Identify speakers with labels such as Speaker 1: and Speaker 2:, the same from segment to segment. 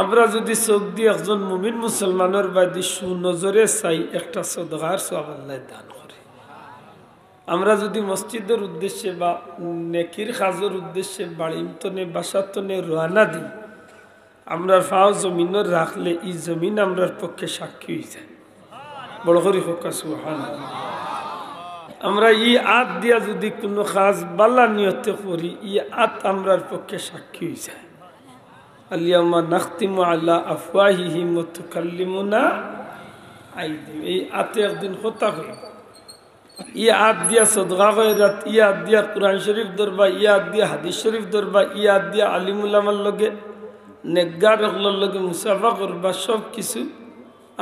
Speaker 1: আমরা যদি চোখ দিয়ে একজন মুমিন মুসলমানের বাদি সুনজরে চাই একটা সদগার সব আল্লাহ দান করে আমরা যদি মসজিদের উদ্দেশ্যে বা নেকির কাজের উদ্দেশ্যে বাড়িমতনে বাসাতনে রোয়ানা দিই আমরা ফাও জমিন রাখলে এই জমিন আমরার পক্ষে সাক্ষী হয়ে যায় বড় করি হোক আমরা ই আত দিয়া যদি কোনো কাজ বাল্লা নিয়তে করি ই আত আমরার পক্ষে সাক্ষী হয়ে যায় আলিয়ামা আল্লাহ এই একদিন ই দিয়া ই আদ দিয়া ই আদ দিয়া ই আদ দিয়া লগে লগে মুসাফা করবা সব কিছু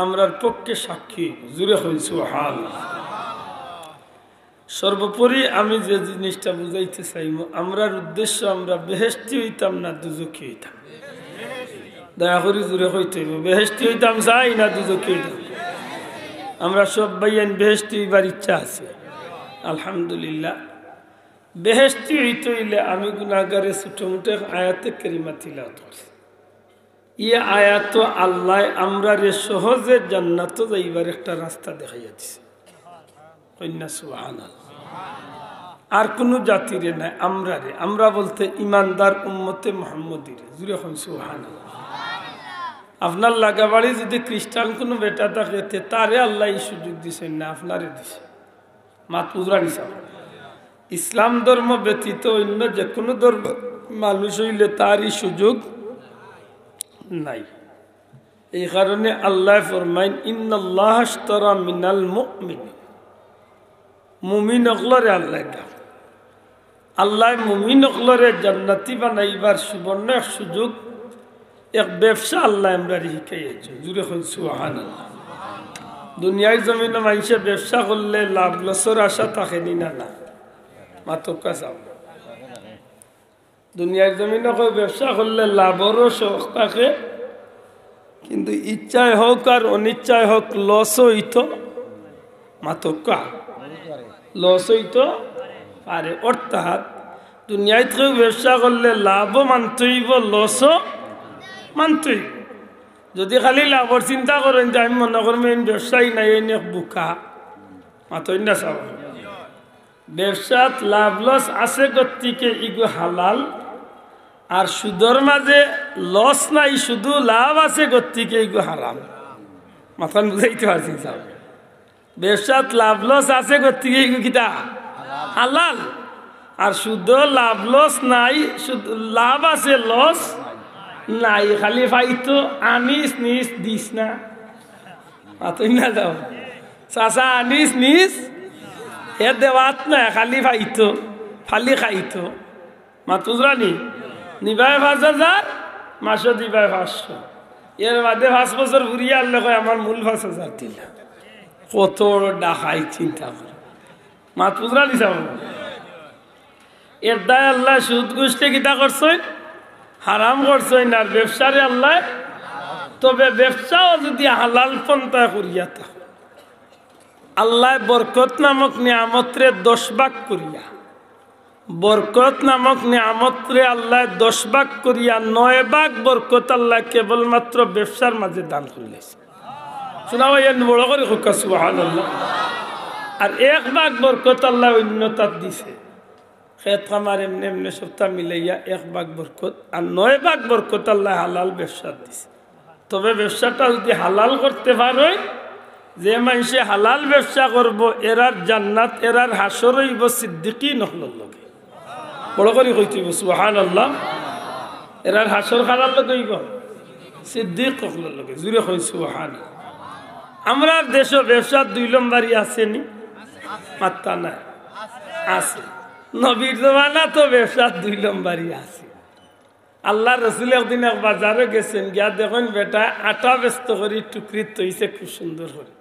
Speaker 1: আমরার পক্ষে সাক্ষী জুড়ে হয়েছি হাল সর্বোপরি আমি যে জিনিসটা বুঝাইতে চাইব আমরার উদ্দেশ্য আমরা বেহেস্তি হইতাম না দুজকি হইতাম দয়া করি জুড়ে হইতে হইব বেহেস্তি হইতাম চাই না দুজকে আমরা সব ভাইয়েন বেহেস্তি হইবার ইচ্ছা আছে আলহামদুলিল্লাহ বেহেস্তি হইতে হইলে আমি গুণাগারে ছোটো আয়াতে কেরিমা তিলাত করছি ই আয়াত আল্লাহ আমরা রে সহজে জান্নাত যাইবার একটা রাস্তা দেখাইয়া দিছে কন্যা সুহান আর কোনো জাতিরে নাই আমরা রে আমরা বলতে ইমানদার উম্মতে মোহাম্মদিরে জুড়ে হন সুহান আপনার বাড়ি যদি খ্রিস্টান কোনো বেটা থাকে তে তারে আল্লাহ এই সুযোগ দিছে না আপনারে দিছে মাতুরা উজরা ইসলাম ধর্ম ব্যতীত অন্য যে কোনো ধর্ম মানুষ হইলে তারই সুযোগ নাই এই কারণে আল্লাহ ফরমাইন ইন তরা মিনাল মুমিন মুমিন অকলরে আল্লাহ আল্লাহ মুমিন অকলরে জান্নাতি বানাইবার সুবর্ণ সুযোগ এক ব্যবসা আল্লাহ আমরা শিখাইয়াছে জুড়ে হয়েছে আহান দুনিয়ার জমিনে মানুষে ব্যবসা করলে লাভ লসর আশা তাকে না না মাতকা চাও দুনিয়ার জমিনে কেউ ব্যবসা করলে লাভরও শখ থাকে কিন্তু ইচ্ছায় হোক আর অনিচ্ছায় হোক লস হইত মাতকা লস হইত আরে অর্থাৎ দুনিয়ায় কেউ ব্যবসা করলে লাভও মানতে হইব লসও মানতই যদি খালি লাভর চিন্তা করেন যে আমি মনে করবেন ব্যবসায়ী নাই এনে বোকা মাতই না সব ব্যবসাত লাভ লস আছে গতিকে ইগো হালাল আর সুদর মাঝে লস নাই শুধু লাভ আছে গতিকে ইগো হারাম মাথান বুঝাইতে পারছি সব ব্যবসাত লাভ লস আছে গতিকে ইগো কিতা হালাল আর শুধু লাভ লস নাই শুধু লাভ আছে লস নাই খালি ফাইতো আনিস নিস দিস না মাতুই না যাও চাচা আনিস নিস এ দেওয়াত না খালি ফাইতো ফালি খাইতো মাতুজ রানি নিবাই পাঁচ হাজার মাসে দিবাই পাঁচশো এর বাদে পাঁচ বছর ঘুরিয়ে আনলে কয় আমার মূল পাঁচ হাজার দিল কত ডাকাই চিন্তা করে মাতুজ রানি চাব এর দায় আল্লাহ সুদ গুষ্টে গীতা করছেন হারাম করছেন আর ব্যবসারে আল্লাহ তবে ব্যবসাও যদি হালাল পন্থায় করিয়া থাক আল্লাহ বরকত নামক নিয়ামত্রে দশ বাক করিয়া বরকত নামক নিয়ামত্রে আল্লাহ দশ বাক করিয়া নয় বাক বরকত আল্লাহ কেবলমাত্র ব্যবসার মাঝে দান করিয়াছে শোনা ভাইয়া বড় করে আর এক বাক বরকত আল্লাহ অন্যতার দিছে খেত এমনি এমনি সপ্তাহ মিলাইয়া এক বাঘ বরকত আর নয় বাঘ বরকত আল্লাহ হালাল ব্যবসা দিছে তবে ব্যবসাটা যদি হালাল করতে পারো যে মানুষে হালাল ব্যবসা করব এরার জান্নাত এরার হাসর হইব সিদ্দিকি নহলর লগে বড় করে কইতে সুহান আল্লাহ এরার হাসর খারাপ লগে হইব সিদ্দিক হকলর লগে জুড়ে কই সুহান আমরা দেশ ব্যবসার দুই লম্বারি আসেনি মাত্রা নাই আছে নবীর জমানা তো ব্যবসার দুই নম্বরই আছে আল্লাহ রসুল একদিন এক বাজারে গেছেন গিয়া দেখুন বেটা আটা ব্যস্ত করি টুকরি তৈছে খুব সুন্দর করে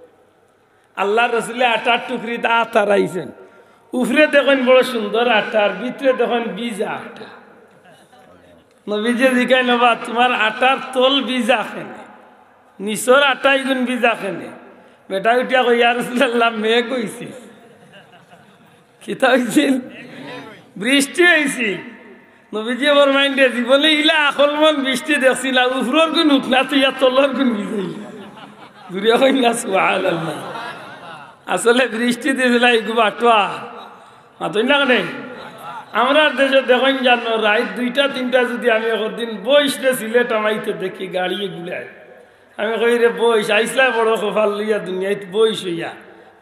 Speaker 1: আল্লাহ রসুলে আটার টুকরি তা আইছেন উফরে দেখেন বড় সুন্দর আটার ভিতরে দেখেন বীজা আটা নবীজে জিকাই নবা তোমার আটার তোল বীজা খেনে নিচর আটাই গুণ বীজা খেলে বেটা উঠিয়া কইয়া রসুল্লাহ মেয়ে কইছিস কিতা হয়েছিল বৃষ্টি হয়েছি নবীজি মাইন্ড আছি বলে ইলা মন বৃষ্টি দেখছি না উফরোর গুণ উঠনা তুইয়া তলর গুণ বিজয়ী দূরে হই না সুহাল আসলে বৃষ্টি দিয়েছিল এই বাটোয়া মাতই না কেন আমরা দেশে দেখেন জানো রাত দুইটা তিনটা যদি আমি একদিন রে সিলেট আমাইতে দেখি গাড়ি গুলায় আমি কই রে বইস আইসলা বড় কফাল লইয়া দুনিয়ায় বইস হইয়া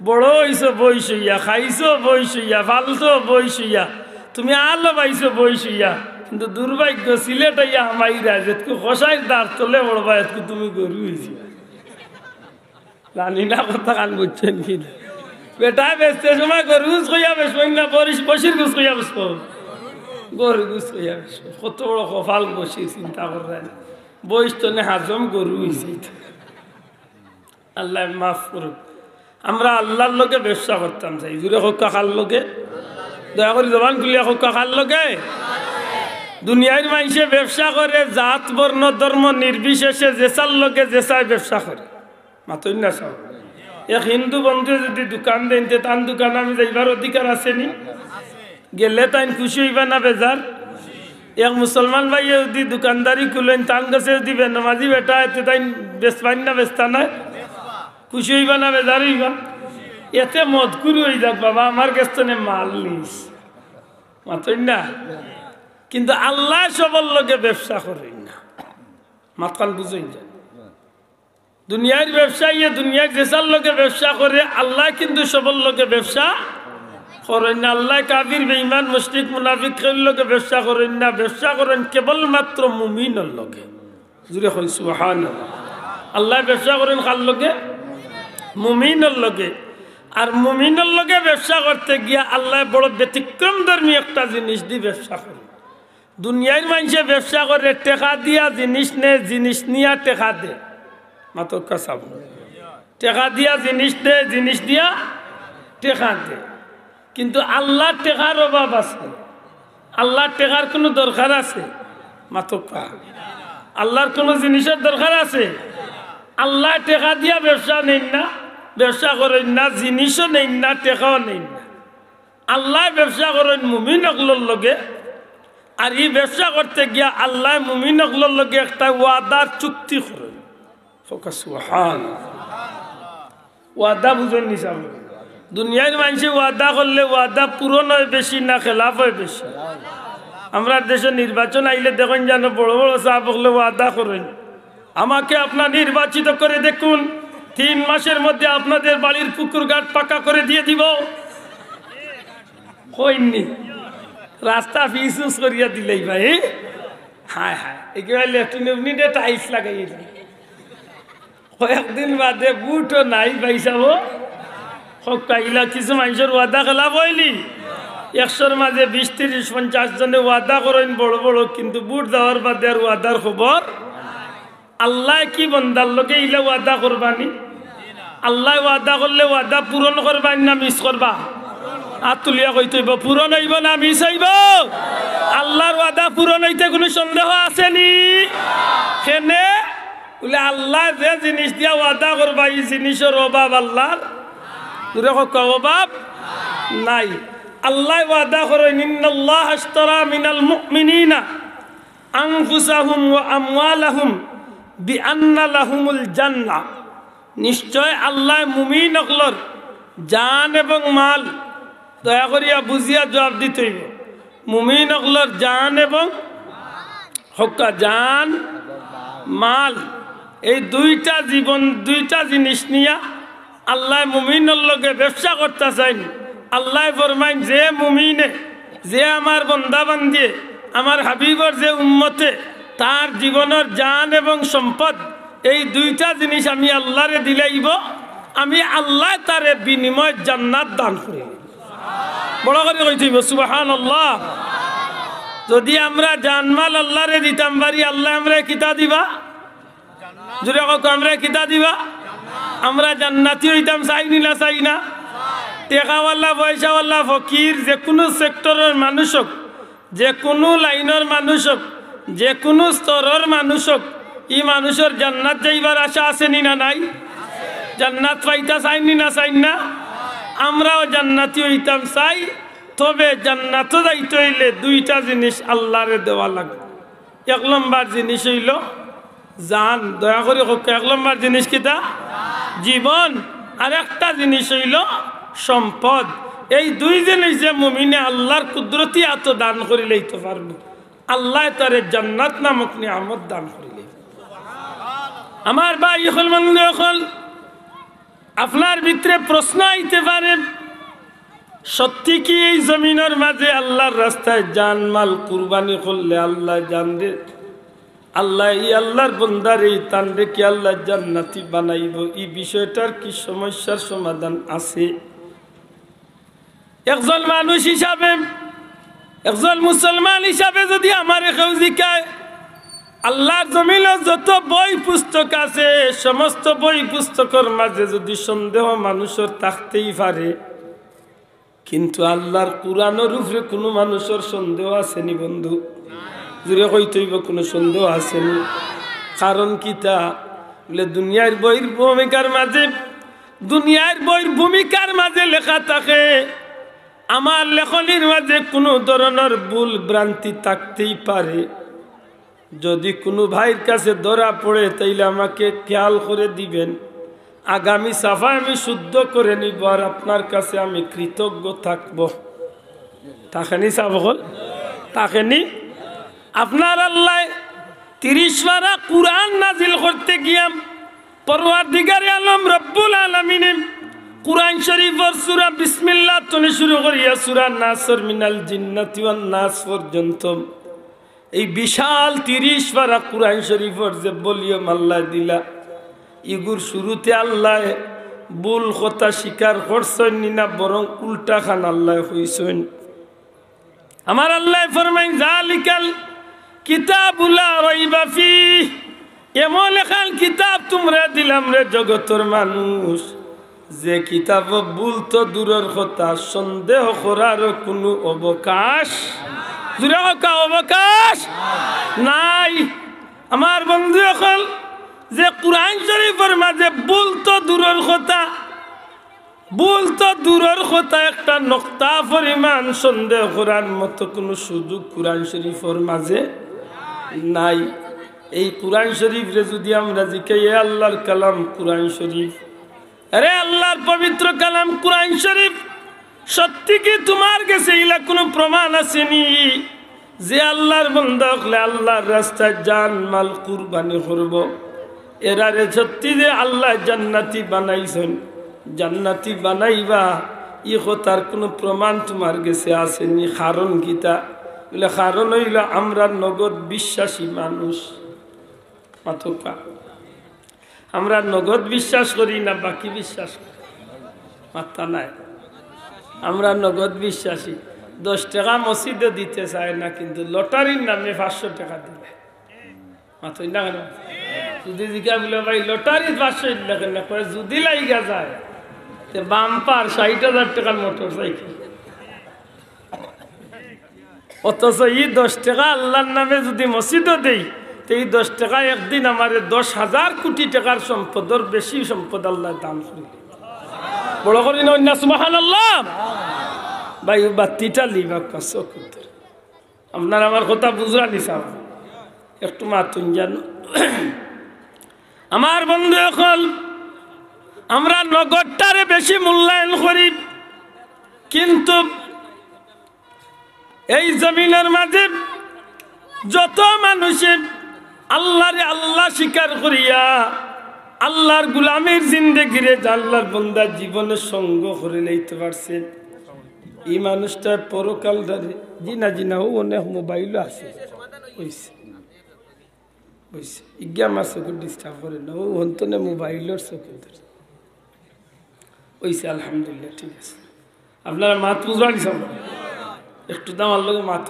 Speaker 1: বড় হইস বইস হইয়া খাইছ বইস হইয়া ফালতো বইস হইয়া তুমি আলো পাইছো ইয়া কিন্তু দুর্ভাগ্য সিলেট হইয়া মাইরা রাজেতকে কষাই দাঁড় চলে বড়বা এতকু তুমি গরু হয়েছি জানি না কথা কান বুঝছেন কি বেটা বেচতে সময় গরু গুছ কইয়া বেশ না বরিস বসির গুছ কইয়া বসবো গরু গুছ কইয়া বেসবো কত বড় কপাল বসি চিন্তা করেন বয়স তো নে হাজম গরু হয়েছে আল্লাহ মাফ করুক আমরা আল্লাহর লোকে ব্যবসা করতাম চাই জুড়ে হোক কাকার লোকে দয়া করে জবান খুলি এখন কার লগে দুনিয়ার মানুষে ব্যবসা করে জাত বর্ণ ধর্ম নির্বিশেষে যেসার লোকে জেসায় ব্যবসা করে মাতই না সব এক হিন্দু বন্ধু যদি দোকান দেন যে তান দোকান আমি যাইবার অধিকার নি গেলে তাই খুশি হইবা না বেজার এক মুসলমান ভাই যদি দোকানদারি খুলেন তান গাছে যদি বেনমাজি বেটা তাই বেসপাইন না বেস্তা না খুশি হইবা না বেজার হইবা এতে মত কুরি ওই যাক বাবা আমার থেকে মাল নিস মাতই না কিন্তু আল্লাহ সবার লোকে ব্যবসা করেন না মাতাল বুঝই না দুনিয়ার ব্যবসায়ী ইয়ে, দুনিয়ার যেসার লোকে ব্যবসা করে আল্লাহ কিন্তু সবল লোকে ব্যবসা করেন না আল্লাহ কাবির বেঈমান মুসলিক মুনাফিক লোকে ব্যবসা করেন না ব্যবসা করেন কেবলমাত্র মুমিনের লোকে জুড়ে হয়েছে হান আল্লাহ ব্যবসা করেন কার লোকে মুমিনের লোকে আর মমিনের লোকে ব্যবসা করতে গিয়া আল্লাহ বড় ব্যতিক্রম ধর্মী একটা জিনিস দিয়ে ব্যবসা করে দুনিয়ার মানুষে ব্যবসা করে টেকা দিয়া জিনিস নে জিনিস নিয়া টেকা দে মাতর কাসাব টেকা দিয়া জিনিস দে জিনিস দিয়া টেকা দে কিন্তু আল্লাহ টেকার অভাব আছে আল্লাহ টেকার কোনো দরকার আছে মাতর আল্লাহর কোনো জিনিসের দরকার আছে আল্লাহ টেকা দিয়া ব্যবসা নেন না ব্যবসা করেন না জিনিসও নেই না টেকাও নেই না আল্লাহ ব্যবসা করেন মুমিন অগলোর লগে আর এই ব্যবসা করতে গিয়া আল্লাহ মুমিন অগলোর লগে একটা ওয়াদার চুক্তি করেন ওয়াদা বুঝুন নিসা দুনিয়ার মানুষে ওয়াদা করলে ওয়াদা পূরণ হয় বেশি না খেলাফ হয় বেশি আমরা দেশে নির্বাচন আইলে দেখুন যেন বড় বড় চা বকলে ওয়াদা করেন আমাকে আপনার নির্বাচিত করে দেখুন তিন মাসের মধ্যে আপনাদের বাড়ির পুকুর ঘাট পাকা করে দিয়ে দিব কইনি রাস্তা ফিসুস করিয়া দিলেই ভাই হ্যাঁ হ্যাঁ একেবারে লেফটিন উফনিটে টাইস লাগাই কয়েকদিন বাদে বুটও নাই পাইসাব সকাইলা কিছু মানুষের ওয়াদা খেলা বইলি একশোর মাঝে বিশ তিরিশ পঞ্চাশ জনে ওয়াদা করেন বড় বড় কিন্তু বুট দেওয়ার বাদে আর ওয়াদার খবর আল্লাহ কি বন্দার লোকে ইলা ওয়াদা করবানি আল্লাহ ওয়াদা করলে ওয়াদা পূরণ করবা না মিস করবা আর তুলিয়া কই তৈব পূরণ হইব না মিস হইব আল্লাহর ওয়াদা পূরণ হইতে কোনো সন্দেহ আসেনি কেনে বলে আল্লাহ যে জিনিস দিয়া ওয়াদা করবা এই জিনিসের অভাব আল্লাহর দূরে অভাব নাই আল্লাহ ওয়াদা করে নিন্নাল্লাহ আস্তরা মিনাল মুমিনিনা আনফুসাহুম ওয়া আমওয়ালাহুম বিআন্না লাহুমুল জান্নাহ নিশ্চয় আল্লাহ মুমি নকলর জান এবং মাল দয়া করিয়া বুঝিয়া জবাব দিতে হইব মুমি নকলর জান এবং হকা জান মাল এই দুইটা জীবন দুইটা জিনিস নিয়া আল্লাহ মুমিন লগে ব্যবসা করতে চাইন আল্লাহ বরমাইন যে মুমিনে যে আমার বন্দা বান্ধিয়ে আমার হাবিবর যে উন্মতে তার জীবনের জান এবং সম্পদ এই দুইটা জিনিস আমি আল্লাহরে দিলেইব আমি আল্লাহ তারে বিনিময় জান্নাত দান করি বড় করে কইতেইব সুবাহান আল্লাহ যদি আমরা জানমাল আল্লাহরে দিতাম পারি আল্লাহ আমরা কিতা দিবা জুড়ে কত আমরা কিতা দিবা আমরা জান্নাতি হইতাম চাই না চাই না টেকাওয়াল্লা পয়সাওয়াল্লা ফকির যে কোনো সেক্টরের মানুষ হোক যে কোনো লাইনের মানুষ হোক যে কোনো স্তরের মানুষ হোক ই মানুষের জান্নাত যাইবার আশা আছে নি না নাই জান্নাত পাইতা চাইনি না চাইন না আমরাও জান্নাতি হইতাম চাই তবে জান্নাত যাইতে হইলে দুইটা জিনিস আল্লাহরে দেওয়া লাগবে এক নম্বর জিনিস হইল জান দয়া করে হোক এক নম্বর জিনিস কিতা জীবন আর একটা জিনিস হইল সম্পদ এই দুই জিনিস যে মুমিনে আল্লাহর কুদরতি এত দান করিলেই তো পারবো আল্লাহ তারে জান্নাত নামক নিয়ামত দান করিল আমার বা ইহল বাংলা এখন আপনার ভিতরে প্রশ্ন আইতে পারে সত্যি কি এই জমিনের মাঝে আল্লাহর রাস্তায় জানমাল কুরবানি করলে আল্লাহ জানরে আল্লাহ ই আল্লাহর বন্দার এই তান্ডে কি আল্লাহ জান্নাতি বানাইব এই বিষয়টার কি সমস্যার সমাধান আছে একজন মানুষ হিসাবে একজন মুসলমান হিসাবে যদি আমার কেউ জিকায় আল্লাহর জমিনে যত বই পুস্তক আছে সমস্ত বই পুস্তকের মাঝে যদি সন্দেহ মানুষের থাকতেই পারে কিন্তু আল্লাহর কোরআনের উপরে কোনো মানুষের সন্দেহ আসেনি বন্ধু জুড়ে হইতইব কোনো সন্দেহ আসেনি কারণ কি তা বলে দুনিয়ার বইয়ের ভূমিকার মাঝে দুনিয়ার বইয়ের ভূমিকার মাঝে লেখা থাকে আমার লেখনির মাঝে কোনো ধরনের ভুল ভ্রান্তি থাকতেই পারে যদি কোনো ভাইয়ের কাছে ধরা পড়ে তাইলে আমাকে খেয়াল করে দিবেন আগামী সাফা আমি শুদ্ধ করে নিব আর আপনার কাছে আমি কৃতজ্ঞ থাকব তাকেনি সাবকল তাকেনি আপনার আল্লাহ তিরিশ বারা কোরআন নাজিল করতে গিয়াম পরোয়ার দিগারে আলম রব্বুল আলমিনে কোরআন শরীফর সুরা বিসমিল্লা তনে শুরু করিয়া সুরা নাসর মিনাল জিন্নাতি নাস পর্যন্ত এই বিশাল তিরিশ পারা কুরআন শরীফর যে বলিও মাল্লা দিলা ইগুর শুরুতে আল্লাহ বুল কথা স্বীকার করছেন না বরং উল্টা খান আল্লাহ হইছেন আমার আল্লাহ ফরমাই যা লিকাল কিতাবুলা রইবাফি এমন এখান কিতাব তোমরা দিলাম রে জগতর মানুষ যে কিতাব বুল তো দূরের কথা সন্দেহ করার কোনো অবকাশ জোরাকা অবকাশ নাই আমার বন্ধু এখন যে কোরআন শরীফের মাঝে ভুল তো দূরের কথা ভুল তো দূরের কথা একটা নক্তা পরিমাণ সন্দেহ করার মতো কোনো সুযোগ কোরআন শরীফের মাঝে নাই এই কোরআন শরীফরে যদি আমরা জিকে এ আল্লাহর কালাম কোরআন শরীফ আরে আল্লাহর পবিত্র কালাম কোরআন শরীফ সত্যি কি তোমার কাছে এগুলা কোনো প্রমাণ আসেনি যে আল্লাহর বন্ধ হলে আল্লাহর রাস্তায় জান মাল কুরবানি করব এরারে সত্যি যে আল্লাহ জান্নাতি বানাইছেন জান্নাতি বানাইবা ই তার কোনো প্রমাণ তোমার কাছে আসেনি কারণ গীতা বলে কারণ হইল আমরা নগদ বিশ্বাসী মানুষ মাথকা আমরা নগদ বিশ্বাস করি না বাকি বিশ্বাস করি মাত্রা নাই আমরা নগদ বিশ্বাসী দশ টাকা মসজিদে দিতে চায় না কিন্তু লটারির নামে পাঁচশো টাকা দিলে যদি না যদি যায় বাম্পার ষাট হাজার টাকার অথচ ই টাকা আল্লাহর নামে যদি দেই টাকা একদিন আমার দশ হাজার কোটি টাকার সম্পদর বেশি সম্পদ আল্লাহ দাম শুনে বড় করি অন্য সুমাহান আল্লাহ ভাই বাতিটা লিবা পাশো আপনার আমার কথা বুঝরা নিসাব একটু মাতুন জানো আমার বন্ধু এখন আমরা নগদটারে বেশি মূল্যায়ন করি কিন্তু এই জমিনের মাঝে যত মানুষের আল্লাহরে আল্লাহ স্বীকার করিয়া আল্লাহর গুলামের জিন্দেগিরে আল্লাহর বন্দা জীবনের সঙ্গ করে নিতে পারছে এই মানুষটার পরকাল ধরে জিনা জিনা ও অনেক মোবাইল আছে আমার করে না ধরে ঠিক আছে মাত মাত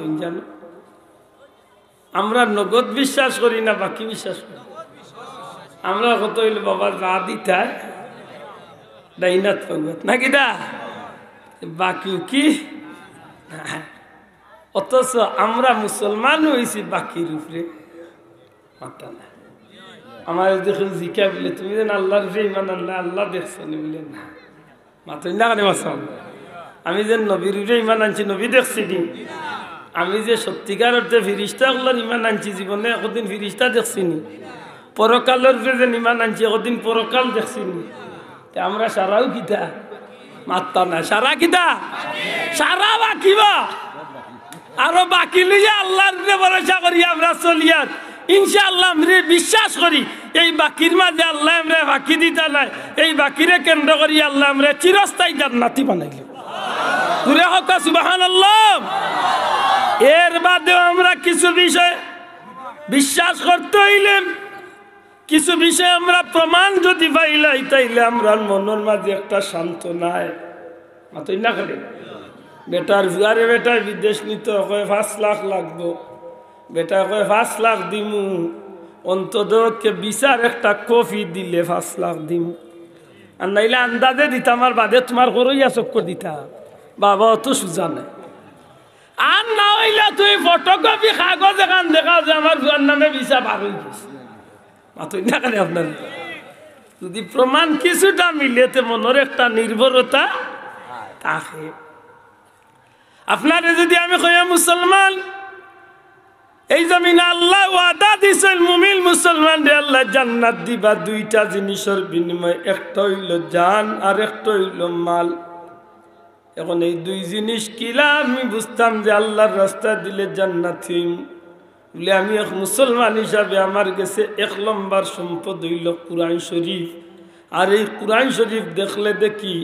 Speaker 1: আমরা নগদ বিশ্বাস করি না বাকি বিশ্বাস করি আমরা কত হইলে বাবা যা দিতায় ডাইনাথ ভগবত না কি দা বাকি কি অথচ আমরা মুসলমান হয়েছি বাকির উপরে মাতা আমার দেখুন জিকা বলে তুমি যেন আল্লাহর ইমান আল্লাহ আল্লাহ দেখছেন বলে না মাতুন না কেন আমি যে নবীর উপরে ইমান আনছি নবী দেখছি দিন আমি যে সত্যিকার অর্থে ফিরিস্তা আল্লাহর ইমান আনছি জীবনে একদিন ফিরিস্তা দেখছি নি পরকালের যে নিমান আনছি ওদিন পরকাল দেখছি আমরা সারাও কিতা মাত্তা না সারা কিতা সারা বা আরো বাকি লিয়ে আল্লাহর ভরসা করি আমরা চলিয়া ইনশাআল্লাহ আমরা বিশ্বাস করি এই বাকির মাঝে আল্লাহ আমরা বাকি দিতে নাই এই বাকিরে কেন্দ্র করি আল্লাহ আমরা চিরস্থায়ী নাতি বানাইলি ঘুরে হক সুবাহান এর বাদেও আমরা কিছু বিষয়ে বিশ্বাস করতে হইলেন কিছু বিষয়ে আমরা প্রমাণ যদি পাইলাই তাইলে আমরা মনের মাঝে একটা শান্ত নাই মাতই না করে বেটার জুয়ারে বেটার বিদেশ নিতে কয় পাঁচ লাখ লাগবো বেটা কয় পাঁচ লাখ দিমু অন্তদকে বিচার একটা কফি দিলে পাঁচ লাখ দিমু আর নাইলে আন্দাজে দিতা আমার বাদে তোমার ঘরইয়া চক্কর দিতা বাবা অত সুজা নাই আর না হইলে তুই ফটোকপি কাগজ এখান দেখা যে আমার জুয়ার নামে বিচার ভাগ হয়ে গেছে আপনার যদি প্রমাণ কিছুটা মিলেতে মনের একটা নির্ভরতা থাকে আপনারে যদি আমি কই মুসলমান এই জমিনে আল্লাহ ওয়াদা দিছেন মুমিল মুসলমান রে আল্লাহ জান্নাত দিবা দুইটা জিনিসের বিনিময় একটা হইল জান আর একটা হইল মাল এখন এই দুই জিনিস কিলা আমি বুঝতাম যে আল্লাহর রাস্তা দিলে জান্নাত বলে আমি এক মুসলমান হিসাবে আমার কাছে এক লম্বার সম্পদ হইল কোরআন শরীফ আর এই কোরআন শরীফ দেখলে দেখি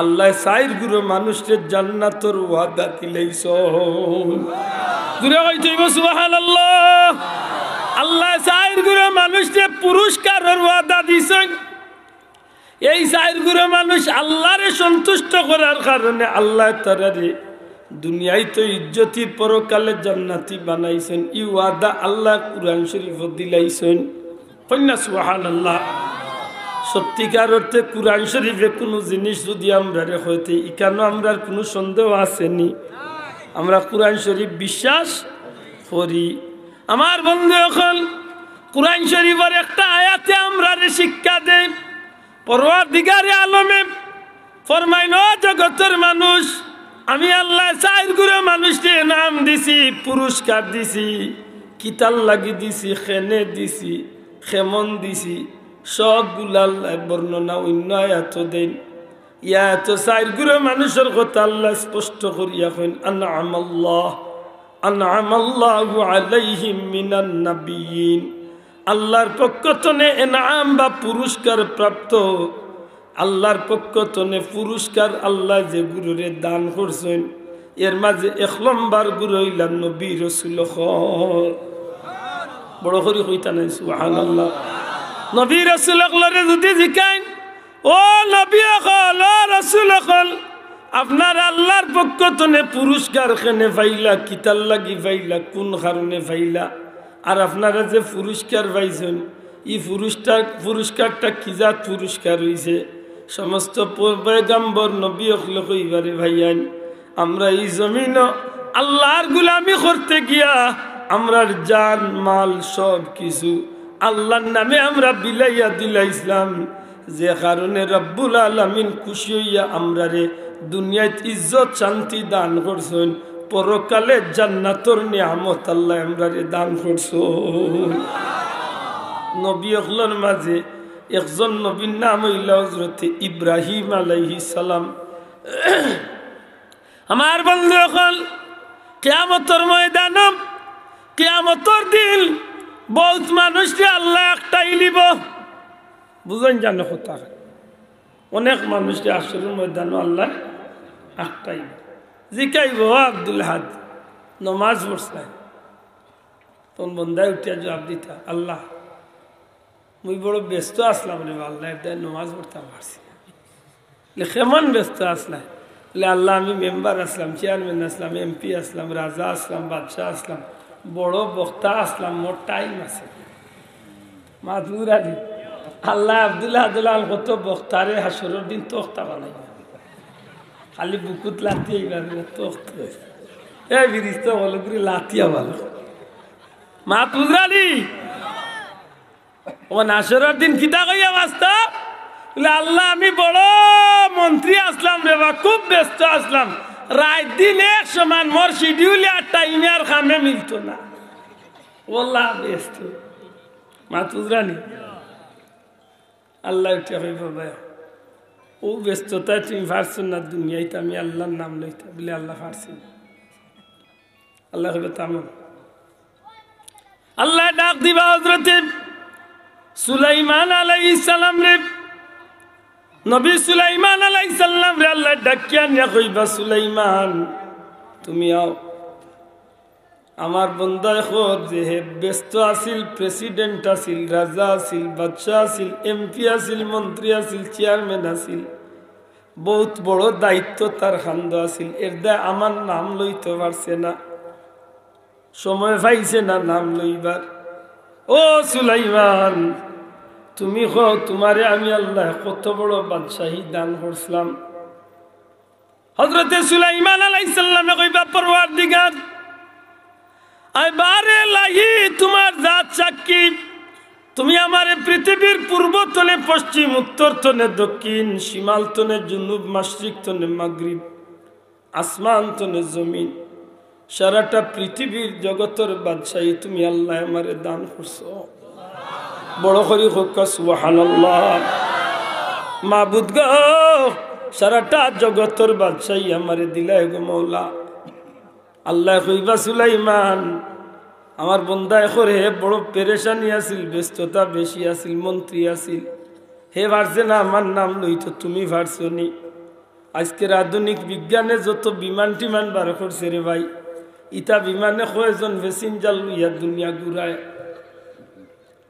Speaker 1: আল্লাহ সাইর গুরু মানুষের জান্নাতর ওয়াদা দিলেইস দূরে হইতেইব সুবহান আল্লাহ আল্লাহ সাইর গুরু মানুষকে পুরস্কারের ওয়াদা দিছেন এই সাইর গুরু মানুষ আল্লাহরে সন্তুষ্ট করার কারণে আল্লাহ তারারে দুনিয়ায় তো ইজ্জতি পরকালে জান্নাতি বানাইছেন ই ওয়াদা আল্লাহ কুরআন শরীফ দিলাইছেন কন্যা আল্লাহ সত্যিকার অর্থে কুরআন শরীফে কোনো জিনিস যদি আমরা হইতে ইকানো আমরার কোনো সন্দেহ আসেনি আমরা কুরআন শরীফ বিশ্বাস করি আমার বন্ধু এখন কুরআন শরীফের একটা আয়াতে আমরা শিক্ষা দেয় পরোয়ার দিগারে আলমে ফরমাইন জগতের মানুষ আমি আল্লাহ চাইর করে মানুষকে নাম দিছি পুরস্কার দিছি কিতাল লাগি দিছি খেনে দিছি খেমন দিছি সবগুলো আল্লাহ বর্ণনা অন্য এত দেন ইয়া এত চাইর করে মানুষের কথা আল্লাহ স্পষ্ট করিয়া হইন আনা আমল্লাহ আনা আমল্লাহু আলাইহিম মিনান নাবিয়িন আল্লাহর পক্ষ তনে এনাম বা পুরস্কার প্রাপ্ত আল্লাহর পক্ষ তনে পুরস্কার আল্লাহ যে গুরুরে দান করছেন এর মাঝে এক লম্বার গুরু হইলাম নবী রসুল বড় করি হইতা নাই সুহান আল্লাহ নবী রসুল যদি জিকাইন ও নবী অকল ও রসুল অকল আপনার আল্লাহর পক্ষ তনে পুরস্কার কেনে পাইলা কিতার লাগি পাইলা কোন কারণে পাইলা আর আপনারা যে পুরস্কার পাইছেন ই পুরস্কার পুরস্কারটা কিজাত পুরস্কার হয়েছে সমস্ত পয়গাম্বর নবী হকল কইবারে ভাইয়ান আমরা এই জমিন আল্লাহর গুলামি করতে গিয়া আমরার জান মাল সব কিছু আল্লাহর নামে আমরা বিলাইয়া দিলা ইসলাম যে কারণে রব্বুল আলমিন খুশি হইয়া আমরা রে দুনিয়ায় ইজ্জত শান্তি দান করছেন পরকালে জান্নাতর নিয়ামত আল্লাহ আমরা রে দান করছ নবী অখলর মাঝে একজন নবীর নাম হইল হজরত ইব্রাহিম আলাইহি সালাম আমার বন্ধু এখন কেয়ামতর ময়দান কেয়ামতর দিন বহুত মানুষকে আল্লাহ একটা ইলিব বুঝেন জানো হতা অনেক মানুষকে আসল ময়দান আল্লাহ আটটাইব জিকাইব আব্দুল হাদ নমাজ পড়ছে তোর বন্ধায় উঠিয়া জবাব দিতা আল্লাহ মুই বড় ব্যস্ত আসলাম রে আল্লাহ তাই নমাজ পড়তাম পারছি কেমন ব্যস্ত আসলাম বলে আল্লাহ আমি member Aslam chairman Aslam MP Aslam রাজা আসলাম বাদশাহ আসলাম বড় বক্তা আসলাম মোট টাইম আছে মাধুর আলী আল্লাহ আবদুল্লাহ আবদুল্লাহ কত বক্তারে হাসরের দিন তখতা বানাই খালি বুকুত লাতি এইবার তখত এ বিরিস্ত বলো করে লাতিয়া ভালো মাতুর আলী ও নাসরের দিন কিতা কইয়া বাস্তা আল্লাহ আমি বড় মন্ত্রী আসলাম রে বা খুব ব্যস্ত আসলাম রাত দিন এক সমান মোর শিডিউলে আর টাইমে আর খামে মিলতো না ওল্লা ব্যস্ত মাতুজরানি আল্লাহ উঠে হইব বাবা ও ব্যস্ততা তুমি পারছো না দুনিয়াই তো আমি আল্লাহর নাম লইতে বলে আল্লাহ পারছি আল্লাহ হবে তামন আল্লাহ ডাক দিবা হজরতে সুলাইমান আলাই ইসালাম রে নবী সুলাইমান আলাই ইসালাম রে আল্লাহ ডাকিয়া নিয়া কইবা সুলাইমান তুমি আও আমার বন্ধা এখন যে হে ব্যস্ত আছিল প্রেসিডেন্ট আছিল রাজা আছিল বাদশাহ আছিল এমপি আছিল মন্ত্রী আছিল চেয়ারম্যান আছিল বহুত বড় দায়িত্ব তার খান্দ আছিল এর দা আমার নাম লইতে পারছে না সময় পাইছে না নাম লইবার ও সুলাইমান তুমি হো তোমারে আমি আল্লাহ কত বড় বাদশাহী দান করছিলাম হজরতে সুলাইমান আলাইসাল্লামে কইবা পরওয়ার দিগার আইবারে লাহি তোমার জাত চাকি তুমি আমার পৃথিবীর পূর্ব তনে পশ্চিম উত্তর তনে দক্ষিণ সীমাল তনে জুনুব মাসরিক তনে মাগরিব আসমান তনে জমিন সারাটা পৃথিবীর জগতের বাদশাহী তুমি আল্লাহ আমারে দান করছো বড় করি হোক মাহবুদ গ সারাটা জগতের বাদশাহী আমারে দিলাই গো মৌলা আল্লাহ কইবা সুলাইমান আমার বন্ধায় করে বড় পেরেশানি আসিল ব্যস্ততা বেশি আসিল মন্ত্রী আসিল হে ভারছে না আমার নাম তো তুমি ভারছো নি আজকের আধুনিক বিজ্ঞানে যত বিমান টিমান বার করছে রে ভাই ইতা বিমানে কয়েকজন প্যাসেঞ্জার লইয়া দুনিয়া ঘুরায়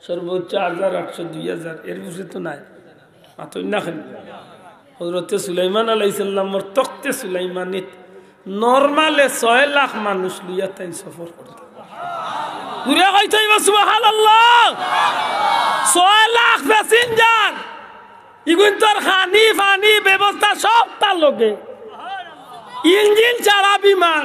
Speaker 1: সর্বোচ্চ হাজার আটশো দুই হাজার এর বুঝে তো নাই মাতই না খেন হজরতে সুলাইমান আলাইসাল্লামর তখতে সুলাইমানিত নর্মালে ছয় লাখ মানুষ লইয়া তাই সফর করত ঘুরে কইতে সুবাহাল আল্লাহ ছয় লাখ প্যাসেঞ্জার ইগুন তোর খানি ফানি ব্যবস্থা সব তার লগে ইঞ্জিন ছাড়া বিমান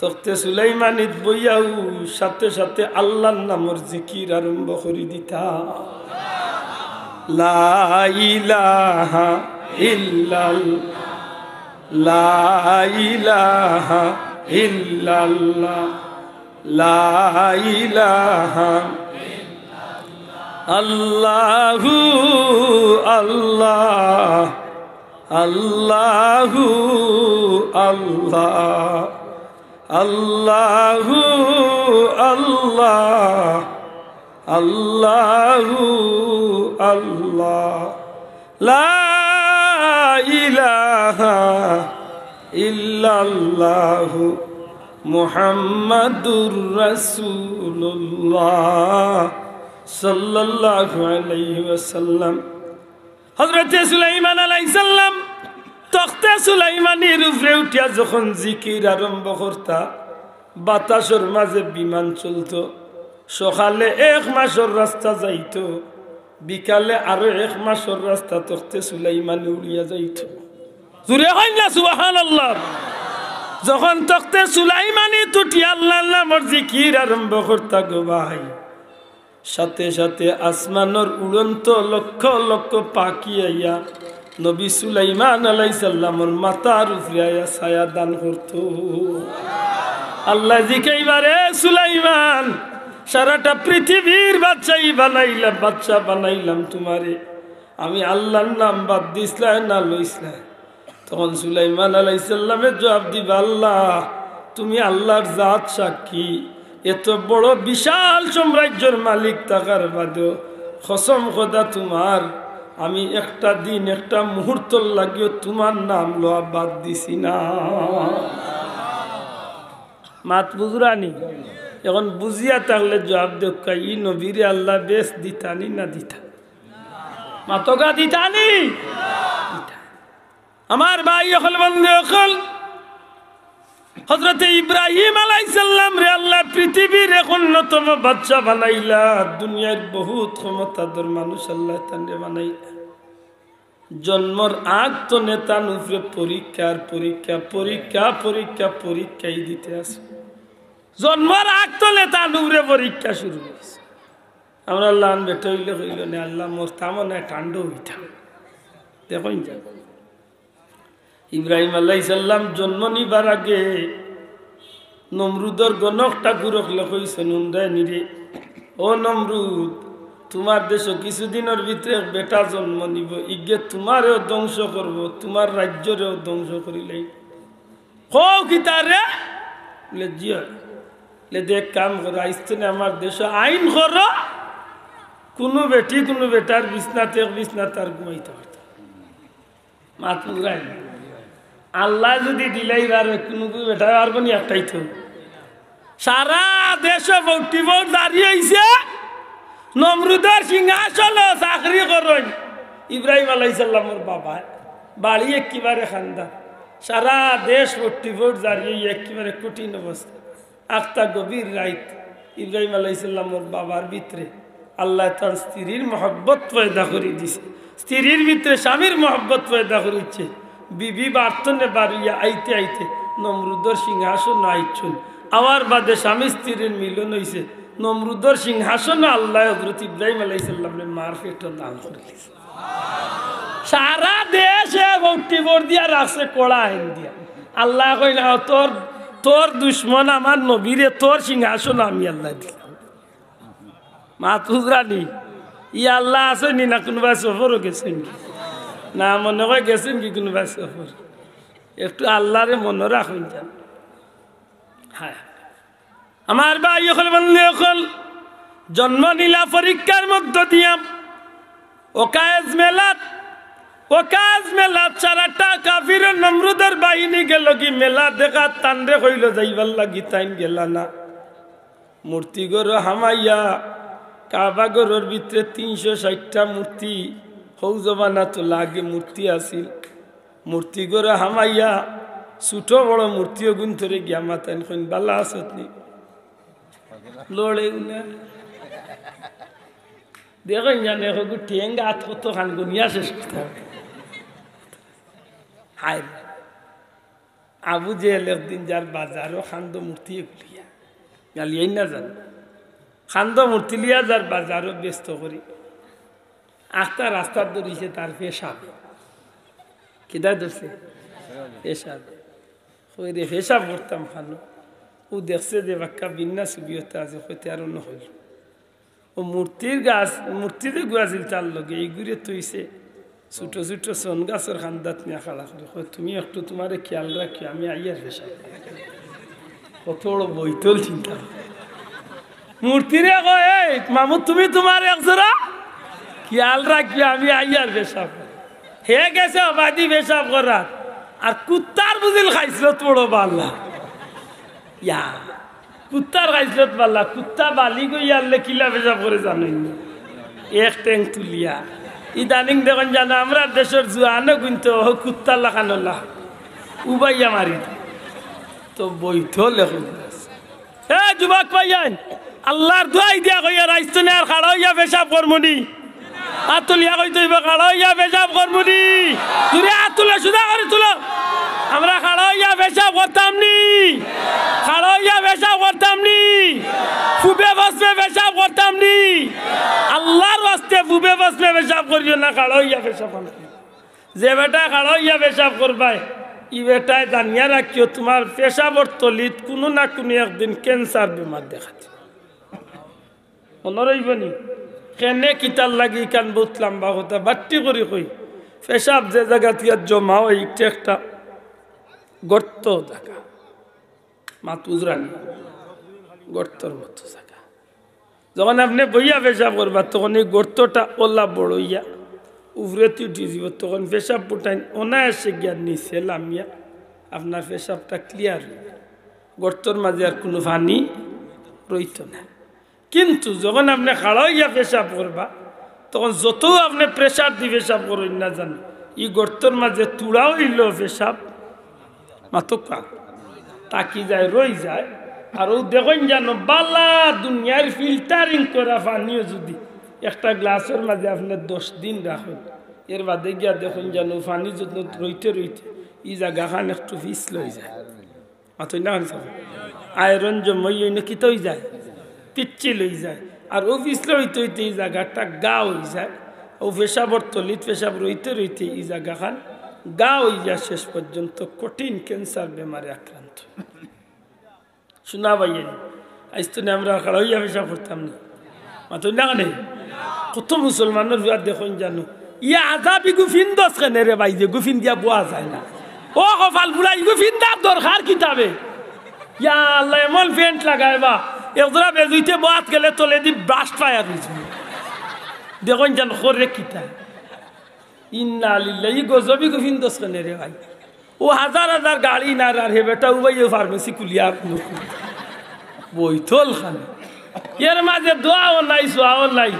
Speaker 1: তখতে সুলাইমানিত বইয়াউ সাথে সাথে আল্লাহর নামর জিকির আরম্ভ করি দিতা লাইলাহা ইল্লাল আল্লাহু আল্লাহ আল্লাহু আল্লাহ الله الله الله الله لا إله إلا الله محمد رسول الله صلى الله عليه وسلم حضرت سليمان عليه السلام তখতে সুলাইমানির উপরে উঠিয়া যখন জিকির আরম্ভ করতা বাতাসর মাঝে বিমান চলত সকালে এক মাসর রাস্তা যাইত বিকালে আরো এক মাসর রাস্তা তখতে সুলাইমানি উড়িয়া যাইত জুড়ে হয় না সুবাহান আল্লাহ যখন তখতে সুলাইমানি তুটি আল্লাহ নামর জিকির আরম্ভ করতা গো ভাই সাথে সাথে আসমানোর উড়ন্ত লক্ষ লক্ষ পাখি আইয়া নবী সুলাইমান আলাইসাল্লামর মাতার উপরে ছায়া দান করত আল্লাহ জিকাইবারে সুলাইমান সারাটা পৃথিবীর বাচ্চাই বানাইলাম বাচ্চা বানাইলাম তোমারে আমি আল্লাহর নাম বাদ দিসলাম না লইসলাম তখন সুলাইমান আলাইসাল্লামের জবাব দিব আল্লাহ তুমি আল্লাহর জাত সাক্ষী এত বড় বিশাল সাম্রাজ্যের মালিক থাকার বাদেও খসম খোদা তোমার আমি একটা দিন একটা মুহূর্ত লাগিও তোমার নাম লোয়া বাদ দিছি না মাত বুজরানি এখন বুঝিয়া থাকলে জবাব দেখা ই নবীরে আল্লাহ বেশ দিতানি না দিতা মাতকা দিতানি আমার ভাই অকল বন্ধু অকল হজরতে ইব্রাহিম আলাইসাল্লাম রে আল্লাহ পৃথিবীর এক অন্যতম বাচ্চা বানাইলা দুনিয়ার বহুত ক্ষমতাদের মানুষ আল্লাহ তান্ডে বানাইলা জন্মর আগ তো নেতা নুফরে পরীক্ষার পরীক্ষা পরীক্ষা পরীক্ষা পরীক্ষাই দিতে আসে জন্মর আগ তো নেতা নুফরে পরীক্ষা শুরু হয়েছে আমরা আল্লাহ বেটে হইলে হইল না আল্লাহ মোর তামনে কাণ্ড হইতাম দেখুন যাবো ইব্রাহিম আল্লাহ ইসাল্লাম জন্ম নিবার আগে নমরুদর গণক ঠাকুরক লইছে নুন্দায় নিরে ও নমরুদ তোমার দেশ কিছুদিনের ভিতরে বেটা জন্ম নিব ইগে তোমারও ধ্বংস করব তোমার রাজ্যরেও ধ্বংস করিলে কিতারে বলে দেখ কাম করো আইসছেন আমার দেশ আইন কর কোনো বেটি কোনো বেটার বিছনাতে বিছনা তার ঘুমাইতে পারত মাতুর আইন আল্লাহ যদি দিলেই পারবে কোনো বেটা পারবো নি একটাই তো সারা দেশে ভোটটি ভোট দাঁড়িয়েছে নমরুদের সিংহাসন চাকরি করেন ইব্রাহিম আলাইসাল্লামর বাবা বাড়ি একেবারে খান্দা সারা দেশ ভোটটি ভোট দাঁড়িয়ে একেবারে কঠিন অবস্থা আক্তা গভীর রাইত ইব্রাহিম আলাইসাল্লামর বাবার ভিতরে আল্লাহ তার স্ত্রীর মহব্বত পয়দা করে দিছে স্ত্রীর ভিতরে স্বামীর মহব্বত পয়দা করেছে বিবি বার্তনে বাড়িয়া আইতে আইতে নমরুদর সিংহাসন আইছুন আমার বাদে স্বামী স্ত্রীর মিলন হয়েছে নমরুদর সিংহাসন আল্লাহ হজরত ইব্রাহিম আলাইসাল্লামের মার ফেটন দান করে সারা দেশে ভক্তি ভর দিয়া রাখছে কড়া আইন দিয়া আল্লাহ কইলা তোর তোর দুশ্মন আমার নবীরে তোর সিংহাসন আমি আল্লাহ দিলাম নি ই আল্লাহ আছে নি না কোনোবা সফরও গেছেন কি না মনে করে গেছেন কি কোনো ভাই সফর একটু আল্লাহরে মনে রাখুন যান হ্যাঁ। আমার ভাই এখন বন্ধু এখন জন্ম নীলা পরীক্ষার মধ্য দিয়াম ও কাজ মেলাত ও কাজ মেলাত সারাটা কাফির নমরুদের বাহিনী গেল কি মেলা দেখা তান্ডে হইল যাইবার লাগি তাইন গেলা না মূর্তি গরো হামাইয়া কাবা গরোর ভিতরে তিনশো ষাটটা মূর্তি হৌ জমানা তো লাগে মূর্তি আসিল মূর্তি করে হামাইয়া ছোট বড় মূর্তিও গুণ ধরে গিয়া মাতেন খুন বালা আসত নি দেখেন জানে হগু ঠেঙ্গা আত কত খান গুনিয়া শেষ করতে হায় আবু যে একদিন যার বাজারও খান্দ মূর্তি খুলিয়া গালিয়াই না জান খান্দ মূর্তি লিয়া যার বাজারও ব্যস্ত করি আস্তা রাস্তার দৌড়িছে তার পেশাব কেদা ধরছে পেশাব ওই রে পেশাব করতাম ভালো ও দেখছে যে বাক্কা বিন্যাস বিহতে আছে হইতে আর অন্য হইল ও মূর্তির গাছ মূর্তিতে গুয়াছিল তার লগে এই ঘুরে তৈছে ছোটো ছোটো সন গাছের খান্দাত নিয়ে খাড়া করে তুমি একটু তোমার খেয়াল রাখি আমি আইয়ার পেশাব কত বড় বৈতল চিন্তা মূর্তিরে কয় মামু তুমি তোমার একজোড়া খেয়াল রাখবি আমি আইয়ার পেশাব হে গেছে অবাধি পেশাব করার আর কুত্তার বুঝিল খাইছিল তোড়ো বাল্লা ইয়া কুত্তার খাইছিল বাল্লা কুত্তা বালি গইয়ারলে কিলা পেশাব করে জানেন এক ট্যাং তুলিয়া ইদানিং দেখুন জানো আমরা দেশের জুয়ানো কিন্তু ও কুত্তার লাখান উবাইয়া মারি তো বৈধ লেখুন হে যুবক পাইয়ান আল্লাহর দোয়াই দিয়া কইয়া রাইস্তনে আর খাড়া হইয়া পেশাব করমনি আতুলিয়া কই তুই খাড়াইয়া পেশাব করবুনি তুই আতুলে সুদা করে তুলো আমরা খাড়াইয়া পেশাব করতাম নি খাড়াইয়া পেশাব করতাম ফুবে বসবে পেশাব করতাম নি আল্লাহর বাস্তে ফুবে বসবে পেশাব করিও না খাড়াইয়া পেশাব যে বেটা ইয়া পেশাব করবায় ই বেটায় জানিয়া রাখিও তোমার পেশাবর তলিত কোনো না কোনো একদিন ক্যান্সার বিমার দেখাচ্ছে মনে রইবনি কেনে কিতাল লাগি কান বুতলাম বা হতে বাট্টি করি কই পেশাব যে জায়গা তিয়ার জমা ওই একটা একটা গর্ত জায়গা মাত উজরানি গর্তর মতো জায়গা যখন আপনি বইয়া পেশাব করবা তখন এই গর্তটা ওলা বড় ইয়া উভরে তুটি দিব তখন পেশাব পুটাইন অনায়াসে গিয়া নিচে লামিয়া আপনার পেশাবটা ক্লিয়ার গর্তর মাঝে আর কোনো ভানি রইত না কিন্তু যখন আপনি খাড়া ইয়া পেশাব করবা তখন যত আপনি প্রেশার দিয়ে পেশাব করেন না জানো ই গর্তর মাঝে তুড়াও ইল পেশাব মাতকা তাকি যায় রই যায় আর ও দেখেন জানো বালা দুনিয়ার ফিল্টারিং করা পানিও যদি একটা গ্লাসের মাঝে আপনি দশ দিন রাখেন এর বাদে গিয়া দেখুন জানো পানি যত রইতে রইতে ই জায়গা খান একটু ফিস লই যায় মাতই না আয়রন জমই তৈ যায় পিচ্ছিল লই যায় আর ও পিছলে হইতে হইতে এই জায়গাটা গা হয়ে যায় ও পেশাবর তলিত পেশাব রইতে রইতে এই জায়গা খান গা হয়ে যায় শেষ পর্যন্ত কঠিন ক্যান্সার বেমারে আক্রান্ত শোনা ভাই আজ তো আমরা খাড়া হইয়া পেশা করতাম না মাতো না নেই কত মুসলমানের বিয়ার দেখুন জানো ইয়া আজাবি গুফিন দশ কেন রে ভাই যে গুফিন দিয়া বোয়া যায় না ও কপাল বুড়াই গুফিন দার দরকার কিতাবে ইয়া আল্লাহ এমন ফেন্ট লাগাইবা এজরা বেজুইতে বাদ গেলে তোলে দি ব্রাশ ফায়ার হয়েছে দেখুন জান খরে কিতা ইন্না ই গজবি গোবিন্দ সনে রে ভাই ও হাজার হাজার গাড়ি না আর হে বেটা উবাই ফার্মেসি খুলিয়া বৈঠল খান এর মাঝে দোয়াও নাই সোয়াও নাই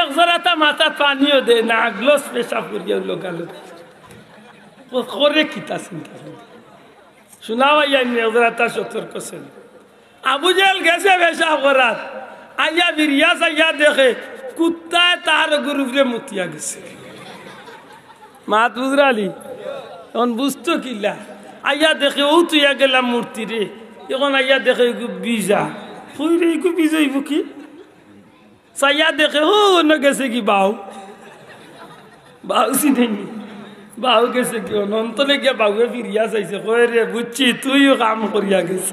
Speaker 1: এক জরাটা মাথা পানিও দে না আগলো পেশা করিয়া লোকালো করে কিতা চিন্তা শুনাবাইয়া নেজরা তা সতর্ক ছিল আবু জেল গেছে বেশা করাত আইয়া বিরিয়া সাইয়া দেখে কুত্তায় তার গরুবরে মুতিয়া গেছে মাত বুজরালি এখন বুঝতো কিলা আইয়া দেখে ও তুইয়া গেলাম মূর্তি রে এখন আইয়া দেখে বিজা ফুই রে বিজয় বিজইব কি সাইয়া দেখে হো অন্য গেছে কি বাউ বাউ চিনেনি বাউ গেছে কেউ নন্তলে গিয়ে বাউয়ে ফিরিয়া চাইছে কয়ে রে বুঝছি তুইও কাম করিয়া গেছ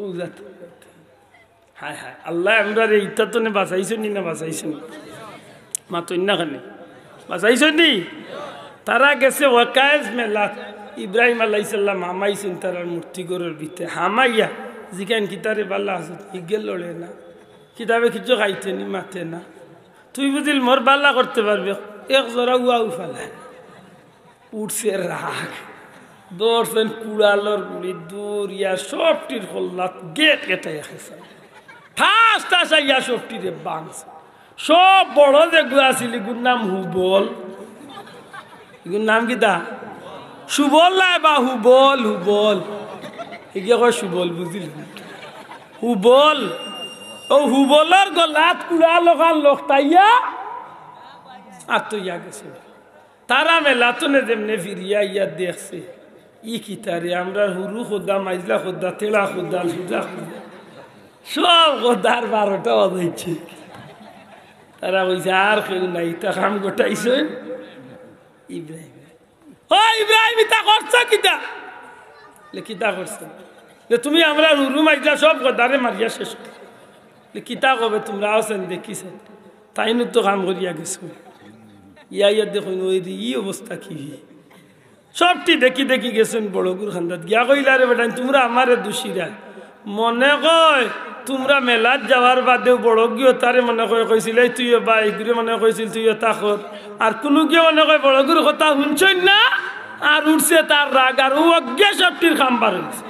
Speaker 1: ও যাত হায় হায় আল্লাহ আমরা রে ইত্যা তো বাঁচাইছো নি না বাঁচাইছো মা তুই না খানে বাঁচাইছো নি তারা গেছে ওয়াকায়েজ মেলা ইব্রাহিম আলাইসাল্লাম হামাইছেন তারার মূর্তিগরের ভিতরে হামাইয়া জিকান কিতারে বাল্লা আসুন ইগে লড়ে না কিতাবে কিছু খাইতে নি মাতে না তুই বুঝিল মোর বাল্লা করতে পারবে এক জোড়া উয়া উঠালেন উঠছে রাগ দৌড়ছেন কুড়ালোর গুড়ি দৌড়িয়া সবটির হল্লাত গেট গেটে এসেছে ঠাস ঠাস আইয়া সবটিরে বাংছে সব বড় আছিল এগুর নাম হুবল এগুর নাম সুবল নাই বা হুবল হুবল এগিয়ে কয় সুবল বুঝিল হুবল ও হুবলর গলাত কুড়া লগ লোকটাইয়া আতইয়া গেছিল তারা মেলাতনে যেমনে ফিরিয়া ইয়া দেখছে ই কি তারে আমরা হুরু খোদা মাইজলা খোদা তেলা খোদা সুজা খোদা সব খোদার বারোটা অদাইছে তারা বলছে আর কেউ নাই তা খাম গোটাইছ ইব্রাহিম ও ইব্রাহিম তা করছ কিতা কিতা করছ তুমি আমরা রুরু মাইজলা সব গদারে মারিয়া শেষ কিতা কবে তোমরা আসেন দেখিছেন তাইনু তো কাম করিয়া গেছো ইয়া দেখুন ওই ই অবস্থা কি সবটি দেখি দেখি গেছেন বড় গুরু খান্দাত গিয়া কইলা রে বেটা তোমরা আমারে দোষীরা মনে কয় তোমরা মেলাত যাওয়ার বাদেও বড় গিয়ে তারে মনে কয় কইছিল তুই বাই গুরু মনে কইছিল তুই তাকর আর কোনো গিয়ে মনে কয় বড় গুরু কথা শুনছই না আর উঠছে তার রাগ আর ও অজ্ঞা সবটির খাম হয়েছে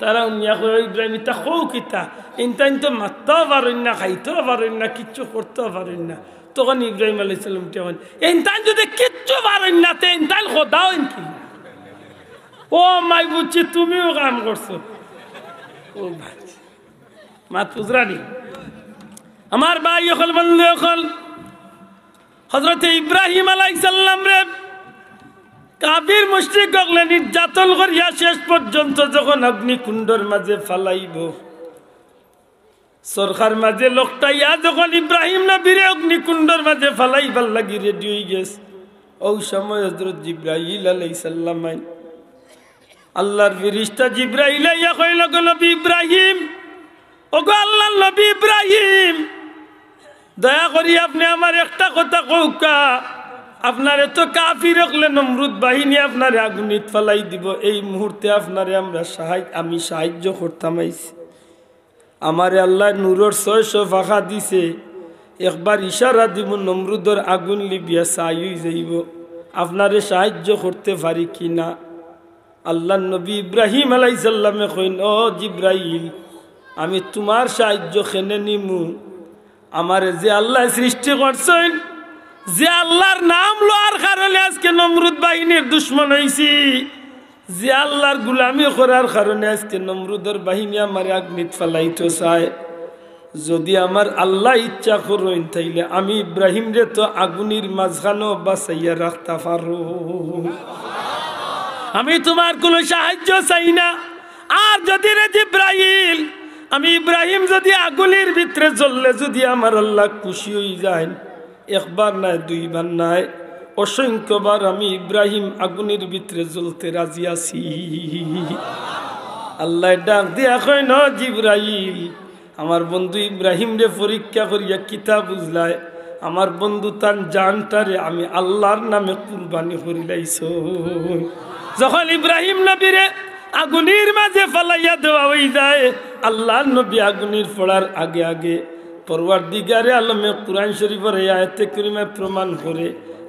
Speaker 1: তারা উমিয়া কয় ইব্রাহিম ইতা কৌ কিতা ইনতা ইনতো মারতেও পারেন না খাইতেও পারেন না কিচ্ছু করতেও পারেন না তখন ইব্রাহিম আলাইসাল্লাম টেমন এনতান যদি কিচ্ছু পারেন না তে এনতান খোদাও কি ও মাই বুঝছি তুমিও কাম করছো ও ভাই মা তুজরানি আমার ভাই এখন বন্ধু অকল হজরত ইব্রাহিম আলাইসাল্লাম রে কাবির মুশ্রিক নির্যাতন করিয়া শেষ পর্যন্ত যখন অগ্নিকুণ্ডর মাঝে ফালাইব সরকার মাঝে লোকটা ইয়া যখন ইব্রাহিম নবীরে অগ্নিকুণ্ডর মাঝে ভাল লাগি রেডি হয়ে গেছে ওই সময় হজরত জিব্রাহিল আলাই সাল্লামাই আল্লাহর বিরিশটা জিব্রাহিল ইয়া কইল গো নবী ইব্রাহিম ওগো আল্লাহ নবী ইব্রাহিম দয়া করি আপনি আমার একটা কথা কৌকা আপনারে তো কাফি রাখলে নমরুদ বাহিনী আপনারে আগুনিত ফালাই দিব এই মুহূর্তে আপনারে আমরা সাহায্য আমি সাহায্য করতাম আইসি আমার আল্লাহ নূরর ছয়শ ফাঁকা দিছে একবার ইশারা দিব নমরুদর আগুন লিবিয়া সাইই যাইব আপনারে সাহায্য করতে পারি কি না আল্লাহ নবী ইব্রাহিম সাল্লামে কইন ও জিব্রাহিম আমি তোমার সাহায্য খেনে নিমু আমার যে আল্লাহ সৃষ্টি করছেন যে আল্লাহর নাম লোয়ার কারণে আজকে নমরুদ বাহিনীর দুশ্মন হয়েছি যে আল্লাহর গুলামি করার কারণে আজকে নমরুদের বাহিনী আমার আগ্নিত ফেলাইতে চায় যদি আমার আল্লাহ ইচ্ছা করেন তাইলে আমি ইব্রাহিম রে তো আগুনির মাঝখানো বাঁচাইয়া রাখতে পারো আমি তোমার কোনো সাহায্য চাই না আর যদি রে ইব্রাহিম আমি ইব্রাহিম যদি আগুনের ভিতরে জ্বললে যদি আমার আল্লাহ খুশি হয়ে যায় একবার নাই দুইবার নাই অসংখ্যবার আমি ইব্রাহিম আগুনের ভিতরে জ্বলতে রাজি আছি আল্লাহ ডাক দিয়ে ন জিব্রাহিম আমার বন্ধু ইব্রাহিম রে পরীক্ষা করিয়া কিতা বুঝলায় আমার বন্ধু তার জানটারে আমি আল্লাহর নামে কুরবানি করিলাইছ যখন ইব্রাহিম নবীরে আগুনের মাঝে ফালাইয়া দেওয়া হয়ে যায় আল্লাহর নবী আগুনির পড়ার আগে আগে পরবার দিগারে আলমে কোরআন শরীফের আয়তে করিমে প্রমাণ করে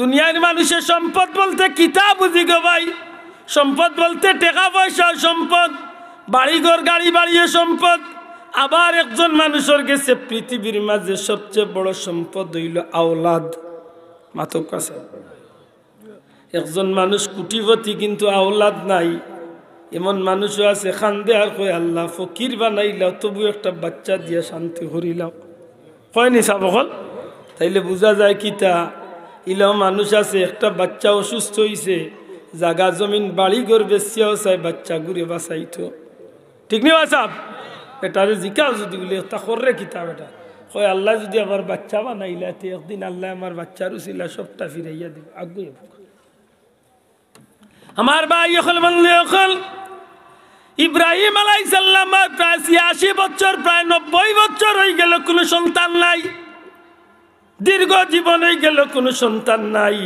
Speaker 1: দুনিয়ার মানুষের সম্পদ বলতে কিতা বুঝি গো ভাই সম্পদ বলতে টাকা পয়সা সম্পদ বাড়িঘর গাড়ি বাড়িয়ে সম্পদ আবার একজন মানুষের গেছে পৃথিবীর মাঝে সবচেয়ে বড় সম্পদ হইল আওলাদ মাথক আছে একজন মানুষ কুটিপতি কিন্তু আওলাদ নাই এমন মানুষও আছে খান্দে আর কয় আল্লাহ ফকির বানাইলাও তবু একটা বাচ্চা দিয়ে শান্তি করিলাম কয়নি সাবকল তাইলে বোঝা যায় কিতা ইলো মানুষ আছে একটা বাচ্চা অসুস্থ হয়েছে জাগা জমিন বাড়ি ঘর বেশি চাই বাচ্চা ঘুরে তো ঠিক নি বাসাব যে জিকা যদি বলি তা করে কিতাব এটা কয় আল্লাহ যদি আমার বাচ্চা বানাইলা তে একদিন আল্লাহ আমার বাচ্চা রুসিলা সবটা ফিরাইয়া দিব আগুয়ে আমার ভাই এখন মানলে এখন ইব্রাহিম আলাই সাল্লাম প্রায় ছিয়াশি বছর প্রায় নব্বই বছর হয়ে গেল কোনো সন্তান নাই দীর্ঘ জীবনে গেল কোনো সন্তান নাই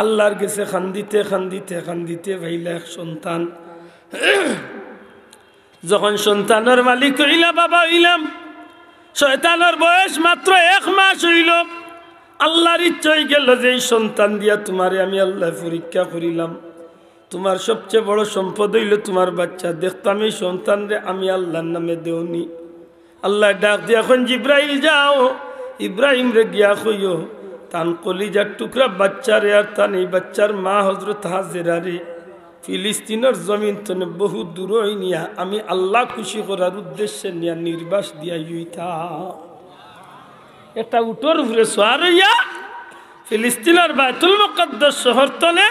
Speaker 1: আল্লাহর গেছে খান্দিতে খান্দিতে খান্দিতে ভাইলা এক সন্তান যখন সন্তানের মালিক হইলা বাবা হইলাম শয়তানের বয়স মাত্র এক মাস হইল আল্লাহর ইচ্ছাই গেল যে এই সন্তান দিয়া তোমারে আমি আল্লাহ পরীক্ষা করিলাম তোমার সবচেয়ে বড় সম্পদ হইল তোমার বাচ্চা দেখতাম এই সন্তানরে আমি আল্লাহর নামে দেওনি আল্লাহ ডাক দিয়ে এখন জিব্রাইল যাও ইব্রাহিম রে গিয়া কইও তান কলিজার টুকরা বাচ্চার আর তান এই বাচ্চার মা হজরত হাজেরারে ফিলিস্তিনের জমিন তনে বহু দূর নিয়া আমি আল্লাহ খুশি করার উদ্দেশ্যে নিয়া নির্বাস দিয়া ইউইতা এটা উটোর ঘুরে সোয়ার ইয়া ফিলিস্তিনের বায়তুল মকদ্দস শহর তলে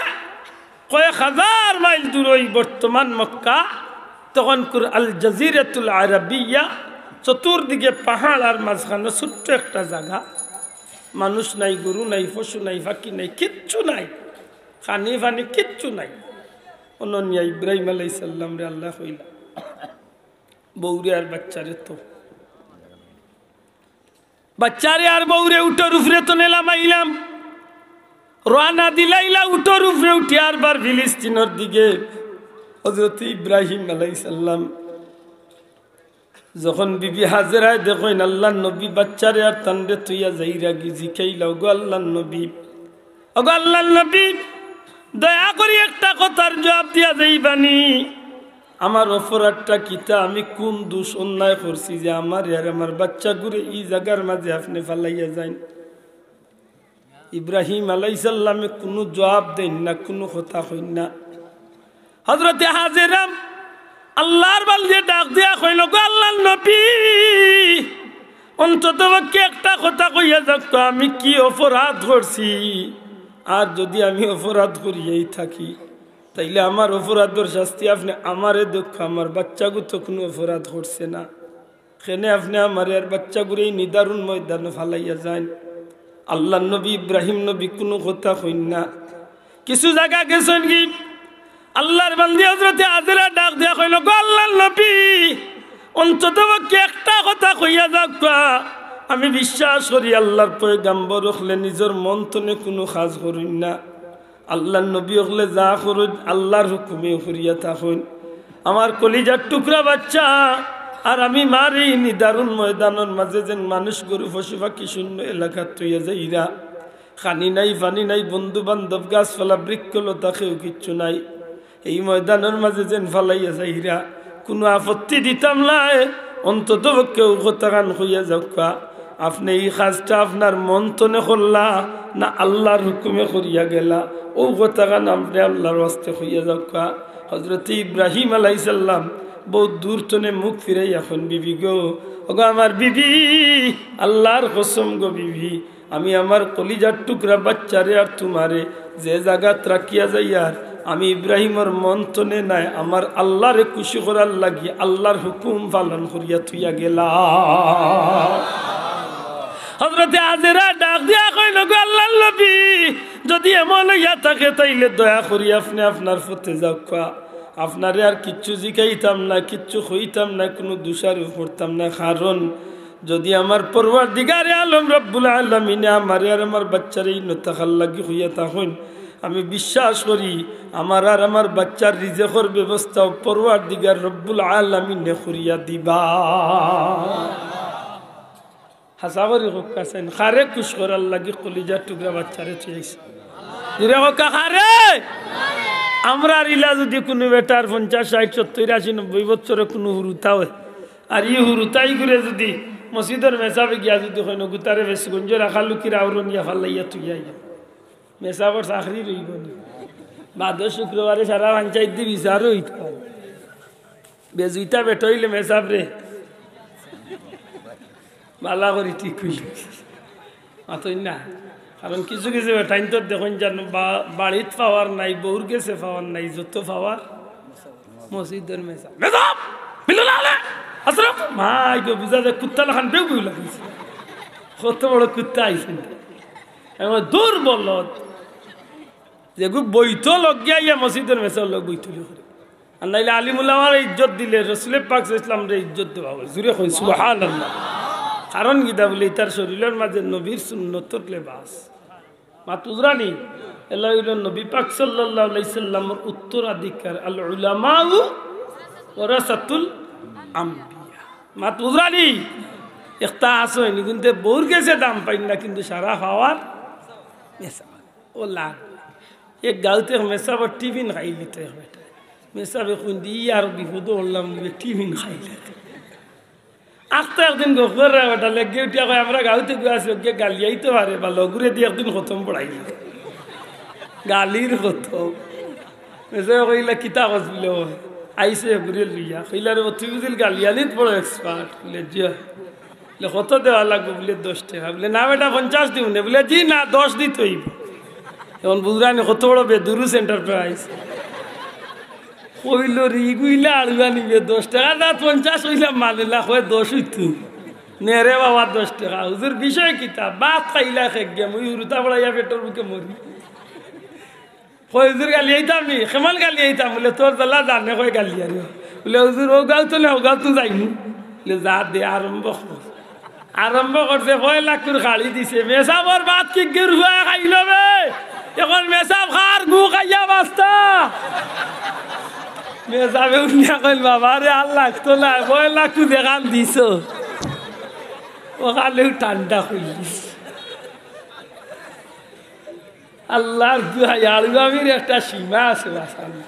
Speaker 1: কয়েক হাজার মাইল দূরই বর্তমান মক্কা তখন আল জাজিরাতুল আরবিয়া চতুর্দিকে পাহাড় আর মাঝখানে ছোট্ট একটা জায়গা মানুষ নাই গরু নাই পশু নাই ফাঁকি নাই কিচ্ছু নাই খানি ফানি কিচ্ছু নাই অনন্যা ইব্রাহিম আলাই সাল্লাম রে আল্লাহ হইলা বৌরে আর বাচ্চারে তো বাচ্চারে আর বৌরে উঠোর উপরে তো নেলাম আইলাম রানা দিলাইলা উঠোর উপরে উঠে আর বার ফিলিস্তিনের দিকে হজরত ইব্রাহিম আলাই সাল্লাম যখন বিবি হাজেরায় দেখেন আল্লাহ নবী বাচ্চারে আর তান্ডে তুইয়া যাইরা গিজি খাইলাও গো আল্লাহ নবী ওগো আল্লাহ নবী দয়া করি একটা কথার জবাব দিয়া বানি আমার অপরাধটা কিতা আমি কোন দোষ অন্যায় করছি যে আমার আর আমার বাচ্চা ঘুরে এই জায়গার মাঝে আপনি ফালাইয়া যাই ইব্রাহিম আলাইসাল্লামে কোনো জবাব দেন না কোনো কথা হইন না হজরতে হাজেরাম আল্লাহর বাল্যে ডাক দিয়া কইল গো আল্লাহ নবী অন্তত একটা কথা কইয়া তো আমি কি অপরাধ করছি আর যদি আমি অপরাধ করিয়েই থাকি তাইলে আমার অপরাধের শাস্তি আপনি আমারে দুঃখ আমার বাচ্চাগু তো কোনো অপরাধ করছে না সেনে আপনি আমার আর বাচ্চাগুলো এই নিদারুণ ময়দান ফালাইয়া যান আল্লাহ নবী ইব্রাহিম নবী কোনো কথা কইন না কিছু জায়গা গেছেন কি আল্লাহর বান্দি হজরতে আজরা ডাক দেয়া কইল গো আল্লাহর নবী অন্তত একটা কথা কইয়া যাক আমি বিশ্বাস করি আল্লাহর পয়গাম্বর হলে নিজের মন তনে কোনো কাজ করিন না আল্লাহর নবী হলে যা করুন আল্লাহর হুকুমে করিয়া থাকুন আমার কলিজার টুকরা বাচ্চা আর আমি মারি নিদারুণ ময়দানের মাঝে যেন মানুষ গরু পশু পাখি শূন্য এলাকা যায় ইরা খানি নাই ফানি নাই বন্ধু বান্ধব গাছপালা লতা কেউ কিচ্ছু নাই এই ময়দানের মাঝে যেন ফালাইয়া যাইরা কোনো আপত্তি দিতাম নাই অন্তত কেউ কথাগান হইয়া যাওকা আপনি এই কাজটা আপনার মন করলা না আল্লাহর হুকুমে করিয়া গেলা ও কথাগান আপনি আল্লাহর হস্তে হইয়া যাওকা হজরত ইব্রাহিম আলাইসাল্লাম বহুত দূর তনে মুখ ফিরাই এখন বিবি গো ওগো আমার বিবি আল্লাহর কসম গো বিবি আমি আমার কলিজার টুকরা বাচ্চারে আর তোমারে যে জাগাত ত্রাকিয়া যাই আর আমি ইব্রাহিমর মন তনে নাই আমার আল্লাহরে খুশি করার লাগি আল্লাহর হুকুম পালন করিয়া থুইয়া গেলা ডাক দিয়া যদি এমন ইয়া থাকে তাইলে দয়া করি আপনি আপনার পথে যাক আপনারে আর কিচ্ছু জিকাইতাম না কিচ্ছু হইতাম না কোনো দোষারও পড়তাম না কারণ যদি আমার পরিবার দিগারে আলম রব্বুল আলমিনে আমারে আর আমার বাচ্চারে নতাখাল লাগি হইয়া তা হইন আমি বিশ্বাস করি আমার আর আমার বাচ্চার রিজেকর ব্যবস্থা পড়ুয়ার দিগার রব্বুল আমি করিয়া দিবা হাসা করি হোক কাছেন খারে খুশ করার লাগে কলিজার টুকরা বাচ্চারে চেয়েছে আমরা রিলা যদি কোনো বেটার পঞ্চাশ ষাট সত্তর আশি নব্বই বছরে কোনো হুরুতা হয় আর ই হুরুতাই করে যদি মসজিদের মেসাবে গিয়া যদি হয় নগুতারে বেশি গঞ্জ রাখা কি রাউরন ফাল্লাইয়া তুইয়া মেসাবর চাকরি রইব বাদ শুক্রবারে সারা পঞ্চায়েত দিয়ে বিচার হইতে বেজুইটা বেটইলে মেসাব রে মালা করি ঠিক হইল মাতই না কারণ কিছু কিছু বেটাইন তো দেখুন যেন বাড়িত পাওয়ার নাই বউর গেছে পাওয়ার নাই যত পাওয়ার মসজিদের মেসা মেসাব কুত্তা কত বড় কুত্তা আইছেন এমন দূর বলল যেগু বৈত লগিয়া ইয়া মসজিদের মেসে লোক বৈতলি করে আর নাইলে আলিমুল্লাহর ইজ্জত দিলে রসুলের পাক ইসলাম রে ইজ্জত দেওয়া হবে জুড়ে হই সুহান কারণ গীতা বলে তার শরীরের মাঝে নবীর সুন্নতর লেবাস তুজরানি এলাইল নবী পাক সাল্লাহ সাল্লামর উত্তরাধিকার আল উলামাউ ওরাসাতুল আম্বিয়া মাতুজরানি একটা আসয়নি কিন্তু বোর গেছে দাম পাই না কিন্তু সারা হওয়ার ও লাগ এ গাঁতে মেসাব টিফিন খাই নিতে হবে মেসাবে খুঁজি আর বিপদ হলাম টিফিন খাই আস্তে একদিন গোপর বেটা লেগে উঠিয়া কয় আমরা গাঁতে গিয়ে আসি ওকে গালিয়াই তো পারে বা লঘুরে দিয়ে একদিন খতম পড়াইল গালির খতম মেসাবে কইলা কিতা কস বলে আইসে ঘুরে লইয়া কইলা রে তুই বুঝিল গালিয়ালিত বড় এক্সপার্ট বলে জিয়া বলে কত দেওয়া লাগবে বলে দশ টাকা বলে না বেটা পঞ্চাশ দিব না বলে জি না দশ দিতে হইব এখন বুঝলানি কত বড় বেদুরুস এন্টারপ্রাইজ কইল রিগুইলা আলুয়া বে দশ টাকা না পঞ্চাশ হইলাম মানিলা হয়ে দশ হইতু নেরে বাবা দশ টাকা হুজুর বিষয় কিতা বাত খাইলা খেক গে মুই উরুতা বড়াইয়া পেটর বুকে মরি হুজুর গালি আইতাম নি খেমাল গালি আইতাম বলে তোর জালা জানে কয় গালি আর বলে হুজুর ও গাও তো না ও গাও তো যাইনি বলে যা দে আরম্ভ কর আরম্ভ করছে ভয় লাখ খালি দিছে মেসাবর বাদ কি গির হুয়া খাইল বে এখন মেসাব খার গু খাইয়া বাস্তা মেসাবে উনিয়া কইল বাবা রে আর লাগতো না কয় লাগতো দেখান দিছ ওখানেও ঠান্ডা হইলিস আল্লাহর দুহাই আলগামির একটা সীমা আছে আসামি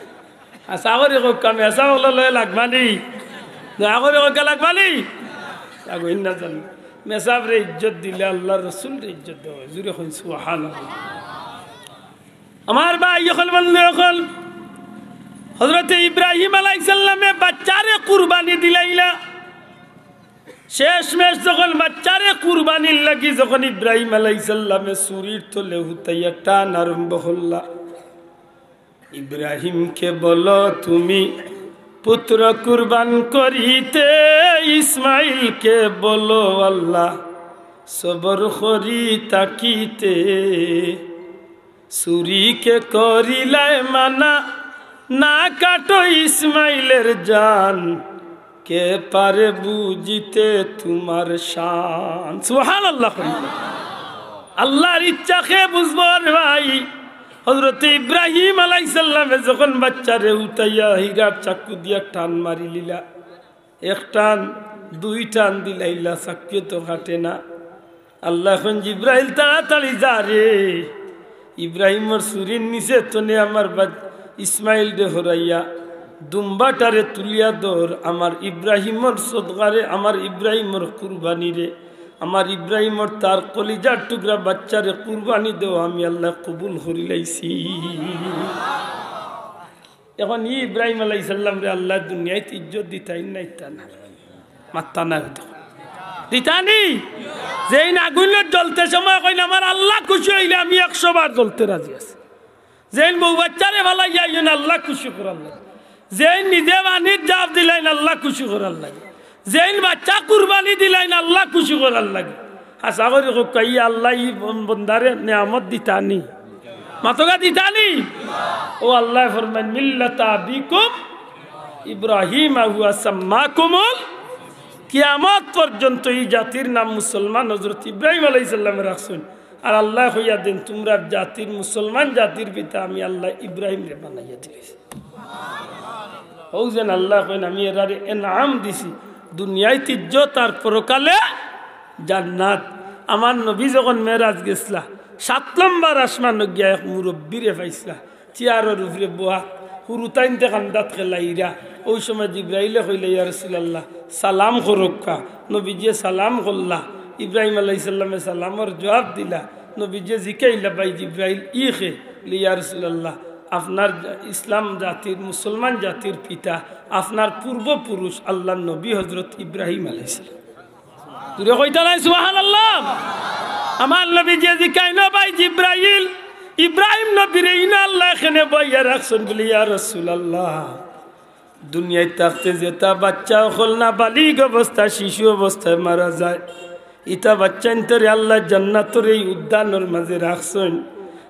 Speaker 1: আশা আচ্ছা, করি কাম এসা ওগুলো লাগবানি দয়া করে ওকে লাগবানি লাগবেন না জানি মেসাব ইজ্জত দিলে আল্লাহ রসুল রে ইজ্জত দেওয়া জুড়ে হইন সুহান আমার ভাই যখন বন্ধু যখন হজরত ইব্রাহিম আলাইসাল্লামে বাচ্চারে কুরবানি দিলাইলা শেষ মেশ যখন বাচ্চারে কুরবানির লাগি যখন ইব্রাহিম আলাইসাল্লামে সুরির তোলে হুতাইয়া টান আরম্ভ হল্লা ইব্রাহিমকে বল তুমি পুত্র কুরবান করিতে ইসমাইলকে বলো আল্লাহ সবর করি তাকিতে সুরিকে করিলায় মানা না কাটো ইসমাইলের জান কে পারে বুঝিতে তোমার শান সুহান আল্লাহ আল্লাহর ইচ্ছা খেয়ে বুঝবো ভাই হজরত ইব্রাহিম আলাইসাল্লামে যখন বাচ্চা বাচ্চারে উঠাইয়া হিরার চাকু দিয়া টান মারি লিলা এক টান দুই টান দিলাইলা চাকু তো কাটে না আল্লাহ এখন জিব্রাহিল তাড়াতাড়ি যা রে ওর সুরির নিচে তনে আমার ইসমাইল দে হরাইয়া দুম্বাটারে তুলিয়া দোর আমার ইব্রাহিমর সদগারে আমার ইব্রাহিমর রে আমার ইব্রাহিমর তার কলিজার টুকরা বাচ্চারে কুরবানি দেও আমি আল্লাহ কবুল লাইছি এখন ই ইব্রাহিম আলাইসাল্লাম রে আল্লাহ দুনিয়ায় ইজ্জত দিতাই নাই তা না মাত্তা না হতো দিতানি যে নাগুলের জ্বলতে সময় কই আমার আল্লাহ খুশি হইলে আমি একশো বার জ্বলতে রাজি আছি যেই বউ বাচ্চারে ভালাই যাইন আল্লাহ খুশি করার লাগে যেই নিজে বাণীর জাপ দিলেন আল্লাহ খুশি করার লাগে যেই বাচ্চা কুরবানি দিলেন আল্লাহ খুশি করার লাগে আশা করি কই আল্লাহ বন্দারে নিয়ামত দিতানি মাতগা দিতানি ও আল্লাহ ফরমান মিল্লাতা বিকুম ইব্রাহিম আহুয়া সাম্মা কুমল কিয়ামত পর্যন্ত এই জাতির নাম মুসলমান হজরত ইব্রাহিম আলাইসাল্লামে রাখছেন আর আল্লাহ হইয়া দেন তোমরা জাতির মুসলমান জাতির পিতা আমি আল্লাহ ইব্রাহিম রে বানাইয়া দিয়েছি হোক যেন আল্লাহ কেন আমি এরারে এনাম দিছি দুনিয়ায় তীর্য তার পরকালে জান্নাত আমার নবী যখন মেয়েরাজ গেছিলা সাত নম্বর আসমান গিয়া এক মুরব্বীরে পাইছিলা চেয়ারের উপরে বোহা হুরুতাইনতে কান্দাত খেলাইরা ওই সময় জিব্রাইলে হইলে ইয়ারসুল্লাহ সালাম করুক্কা নবীজে সালাম করলা ইব্রাহিম আলাইসাল্লামে সালামর জবাব দিলা নবীজে জিকাইলা বাই জিব্রাইল ই খে ইয়ারসুল্লাহ আপনার ইসলাম জাতির মুসলমান জাতির পিতা আপনার পূর্বপুরুষ আল্লাহ নবী হজরত ইব্রাহিম আলাইসাল্লাম তুই কইতা নাই সুবাহান আল্লাহ আমার নবী যে বাই জিব্রাইল ইব্রাহিম নবীর ইনা আল্লাহ এখানে বইয়া রাখছেন বলি ইয়া রসুল আল্লাহ দুনিয়ায় থাকতে যেটা বাচ্চা হল না বালিক অবস্থা শিশু অবস্থায় মারা যায় ইতা বাচ্চা তোরে আল্লাহ জান্নাতর এই উদ্যানের মাঝে রাখছেন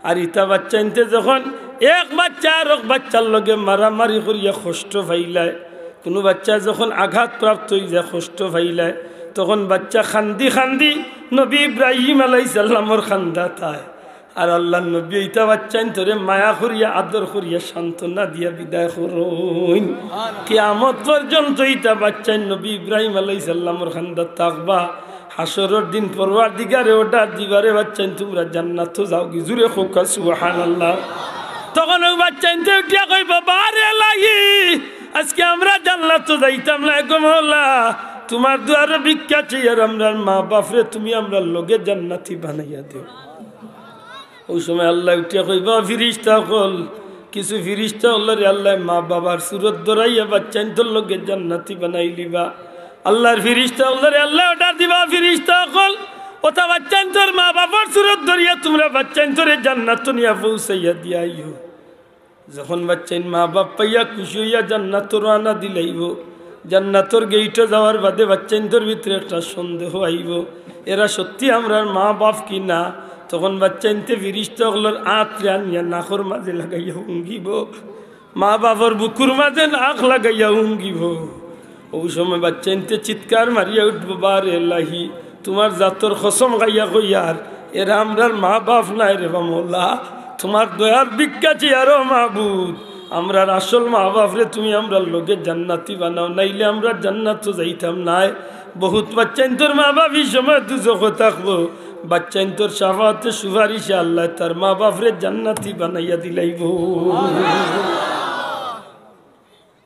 Speaker 1: আর ইতা বাচ্চা ইনতে যখন এক বাচ্চা আর এক বাচ্চার লগে মারামারি করিয়া কষ্ট ভাইলায় কোনো বাচ্চা যখন প্রাপ্ত হয়ে যায় কষ্ট ভাইলায় তখন বাচ্চা খান্দি খান্দি নবী ইব্রাহিম আলাই সাল্লামর খান্দা তায় আর আল্লাহ নবী এইটা বাচ্চাইন তোরে মায়া করিয়া আদর করিয়া সান্ত্বনা দিয়া বিদায় করুন আমত পর্যন্ত এইটা বাচ্চাইন নবী ইব্রাহিম আলাই সাল্লামর খান্দার থাকবা হাসরের দিন পরবার দিগারে ওটা দিগারে বাচ্চাইন তোমরা জান্নাত যাও কি জুড়ে খোকা সুহান আল্লাহ তখন ওই বাচ্চাইন তো উঠিয়া কইব বারে লাগি আজকে আমরা জান্নাত যাইতাম না একদম মোল্লা তোমার দুয়ারে বিখ্যাত আর আমরা মা বাপরে তুমি আমরা লগে জান্নাতি বানাইয়া দিও ওই সময় আল্লাহ উঠিয়া কইবা ফিরিস্তা কল কিছু ফিরিস্তা হল্লারে আল্লাহ মা বাবার সুরত দরাইয়া বাচ্চা তোর লোকে জান্নাতি বানাই লিবা আল্লাহর ফিরিস্তা হল্লারে আল্লাহ অর্ডার দিবা ফিরিস্তা কল ওটা বাচ্চাইন তোর মা বাবার সুরত ধরিয়া তোমরা বাচ্চাইন তোরে জান্নাত নিয়া পৌঁছাইয়া হো যখন বাচ্চাইন মা বাপ পাইয়া খুশি হইয়া জান্নাত রানা দিলাইব জান্নাতর গেইটে যাওয়ার বাদে বাচ্চাইন্দর ভিতরে একটা সন্দেহ আইব এরা সত্যি আমরা মা বাপ কি না তখন বাচ্চাইনতে ফিরিস্তগলোর আঁত রানিয়া নাখর মাঝে লাগাইয়া হুঙ্গিব মা বাবার বুকুর মাঝে নাক লাগাইয়া হুঙ্গিব ওই সময় ইনতে চিৎকার মারিয়া উঠবো বার এলাহি তোমার জাতর খসম গাইয়া কইয়ার এরা আমরার মা বাপ নাই রে বামলা তোমার দয়ার ভিক্ষা আরো মাহবুদ আমরার আসল মা রে তুমি আমরার লোকে জান্নাতি বানাও নাইলে আমরা জান্নাত তো যাইতাম নাই বহুত বাচ্চাইন তোর মা বাপ এই সময় দুজক থাকবো বাচ্চাইন্তর সাফাতে সুপারিশ আল্লাহ তার মা বাপরে জান্নাতি বানাইয়া দিলাইব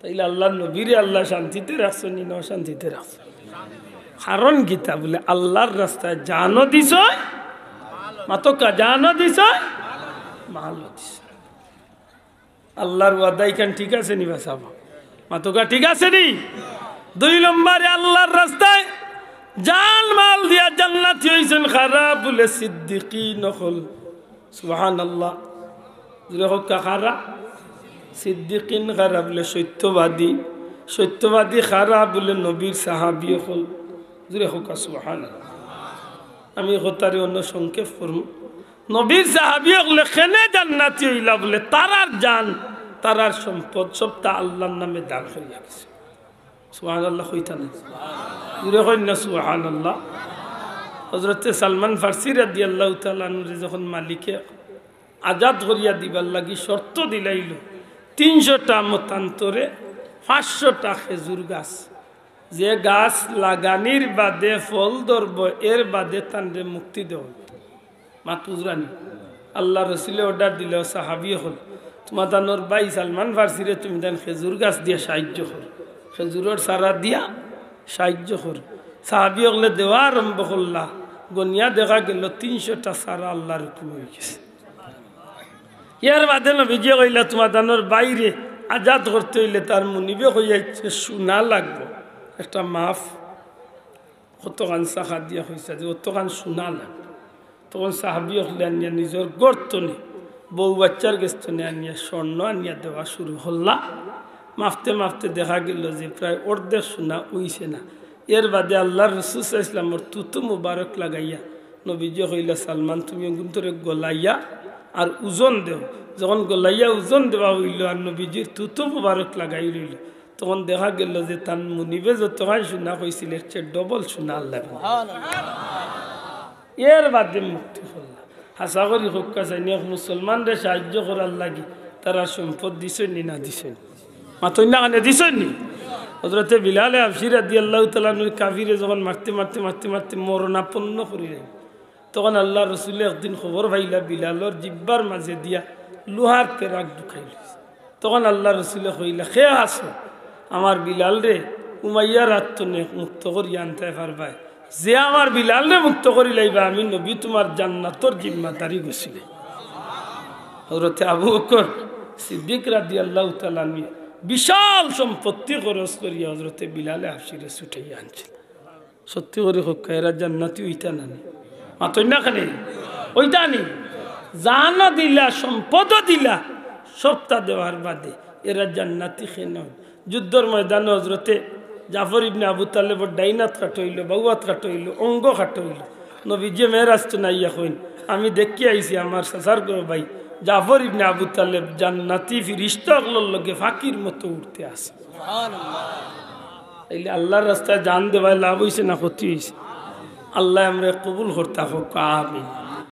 Speaker 1: তাইলে আল্লাহ নবীরে আল্লাহ শান্তিতে রাখছো নি শান্তিতে রাখছো কারণ গীতা বলে আল্লাহর রাস্তায় জানো দিস মাতকা জানো দিস মালও দিছ আল্লাহর ওয়াদাই খান ঠিক আছে নি বাসাবা মাতকা ঠিক আছে নি দুই নম্বরে আল্লাহর রাস্তায় জান মাল দিয়া জান্নাতি হইছেন খারাপ বলে সিদ্দিকি নকল সুহান আল্লাহ হকা খারা সিদ্দিকিন খারা বলে সত্যবাদী সত্যবাদী খারা বলে নবীর সাহাবি হল জুড়ে হকা সুহান আমি হতারে অন্য সংক্ষেপ করব নবীর সাহাবি হলে কেনে জান্নাতি হইলা বলে তারার জান তারার সম্পদ তা আল্লাহর নামে দান হইয়া গেছে আল্লাহ মালিকে আজাদ করিয়া দিবার লাগি শর্ত দিলাইল তিনশোটা মতান্তরে পাঁচশোটা খেজুর গাছ যে গাছ লাগানির বাদে ফল ধরব এর বাদে তানরে মুক্তি দেব মাতুজরানি আল্লাহ রসিলে অর্ডার দিলেও সাহাবি হল তোমার তানোর বাই সালমান ফার্সিরে তুমি তান খেজুর গাছ দিয়ে সাহায্য হল খেজুরের সারা দিয়া সাহায্য কর সাহাবি হলে দেওয়া আরম্ভ করলা গনিয়া দেখা গেল তিনশোটা সারা আল্লাহর হুকুম হয়ে গেছে ইয়ার বাদে নবীজি কইলা তোমার দানোর বাইরে আজাদ করতে হইলে তার মুনিবে হইয়াছে সোনা লাগবো একটা মাফ কত গান সাহা দিয়া হয়েছে যে অত গান সোনা লাগবে তখন সাহাবি হলে আনিয়া নিজের গর্তনে বউ বাচ্চার গেস্তনে আনিয়া স্বর্ণ আনিয়া দেওয়া শুরু হল্লা মাফতে মাফতে দেখা গেল যে প্রায় অর্ধেক শোনা উইছে না এর বাদে আল্লাহ রসুস ইসলামর তুতু মুবারক লাগাইয়া নবীজ হইলা সালমান তুমি গুন্তরে গলাইয়া আর ওজন দেও যখন গলাইয়া ওজন দেওয়া হইল আর নবীজির তুতু মুবারক লাগাই রইল তখন দেখা গেল যে তান মুনিবে যতক্ষণ শোনা হয়েছিল এর চেয়ে ডবল শোনা আল্লাহ এর বাদে মুক্তি করলাম হাসা করি হোক কাছে মুসলমানরা সাহায্য করার লাগি তারা সম্পদ দিছে না দিছে বিলালে আল্লাহ যখন তখন একদিন জিব্বার মাঝে দিয়া লোহার পেরাক ঢুকাইল তখন আল্লাহ রসুলে কইলা খে আসো আমার বিলাল রে উমাইয়ার আত্মনে মুক্ত করি আনতে পারবাই যে আমার বিলাল রে মুক্ত করি লাইবা আমি নবী তোমার জান্নাতর জিম্মাদারি গেছিলে হজরতে আবু বকর সিদ্দিক রাদি আল্লাহ তালানিয়া বিশাল সম্পত্তি খরচ করিয়া হজরতে বিলালে হাফসিরে ছুটাইয়া আনছিল সত্যি করে হোক জান্নাতি ওইটা নানি মাতই না খালি ওইটা নি জানা দিলা সম্পদ দিলা সপ্তাহ দেওয়ার বাদে এরা জান্নাতি খেয়ে নয় যুদ্ধর ময়দানে হজরতে জাফর ইবনে আবু তালেবর ডাইনাত কাটইল বাউয়াত কাটইল অঙ্গ কাটইল নবী যে মেয়েরাজ তো নাইয়া হইন আমি দেখি আইছি আমার সাসার গো ভাই জাফর ইবনে আবু তালেব জান্নাতি ফিরিস্তাগুলোর লোকে ফাঁকির মতো উঠতে আসে তাইলে আল্লাহর রাস্তায় জান দেওয়ায় লাভ হয়েছে না ক্ষতি হয়েছে আল্লাহ আমরা কবুল করতে হোক আমি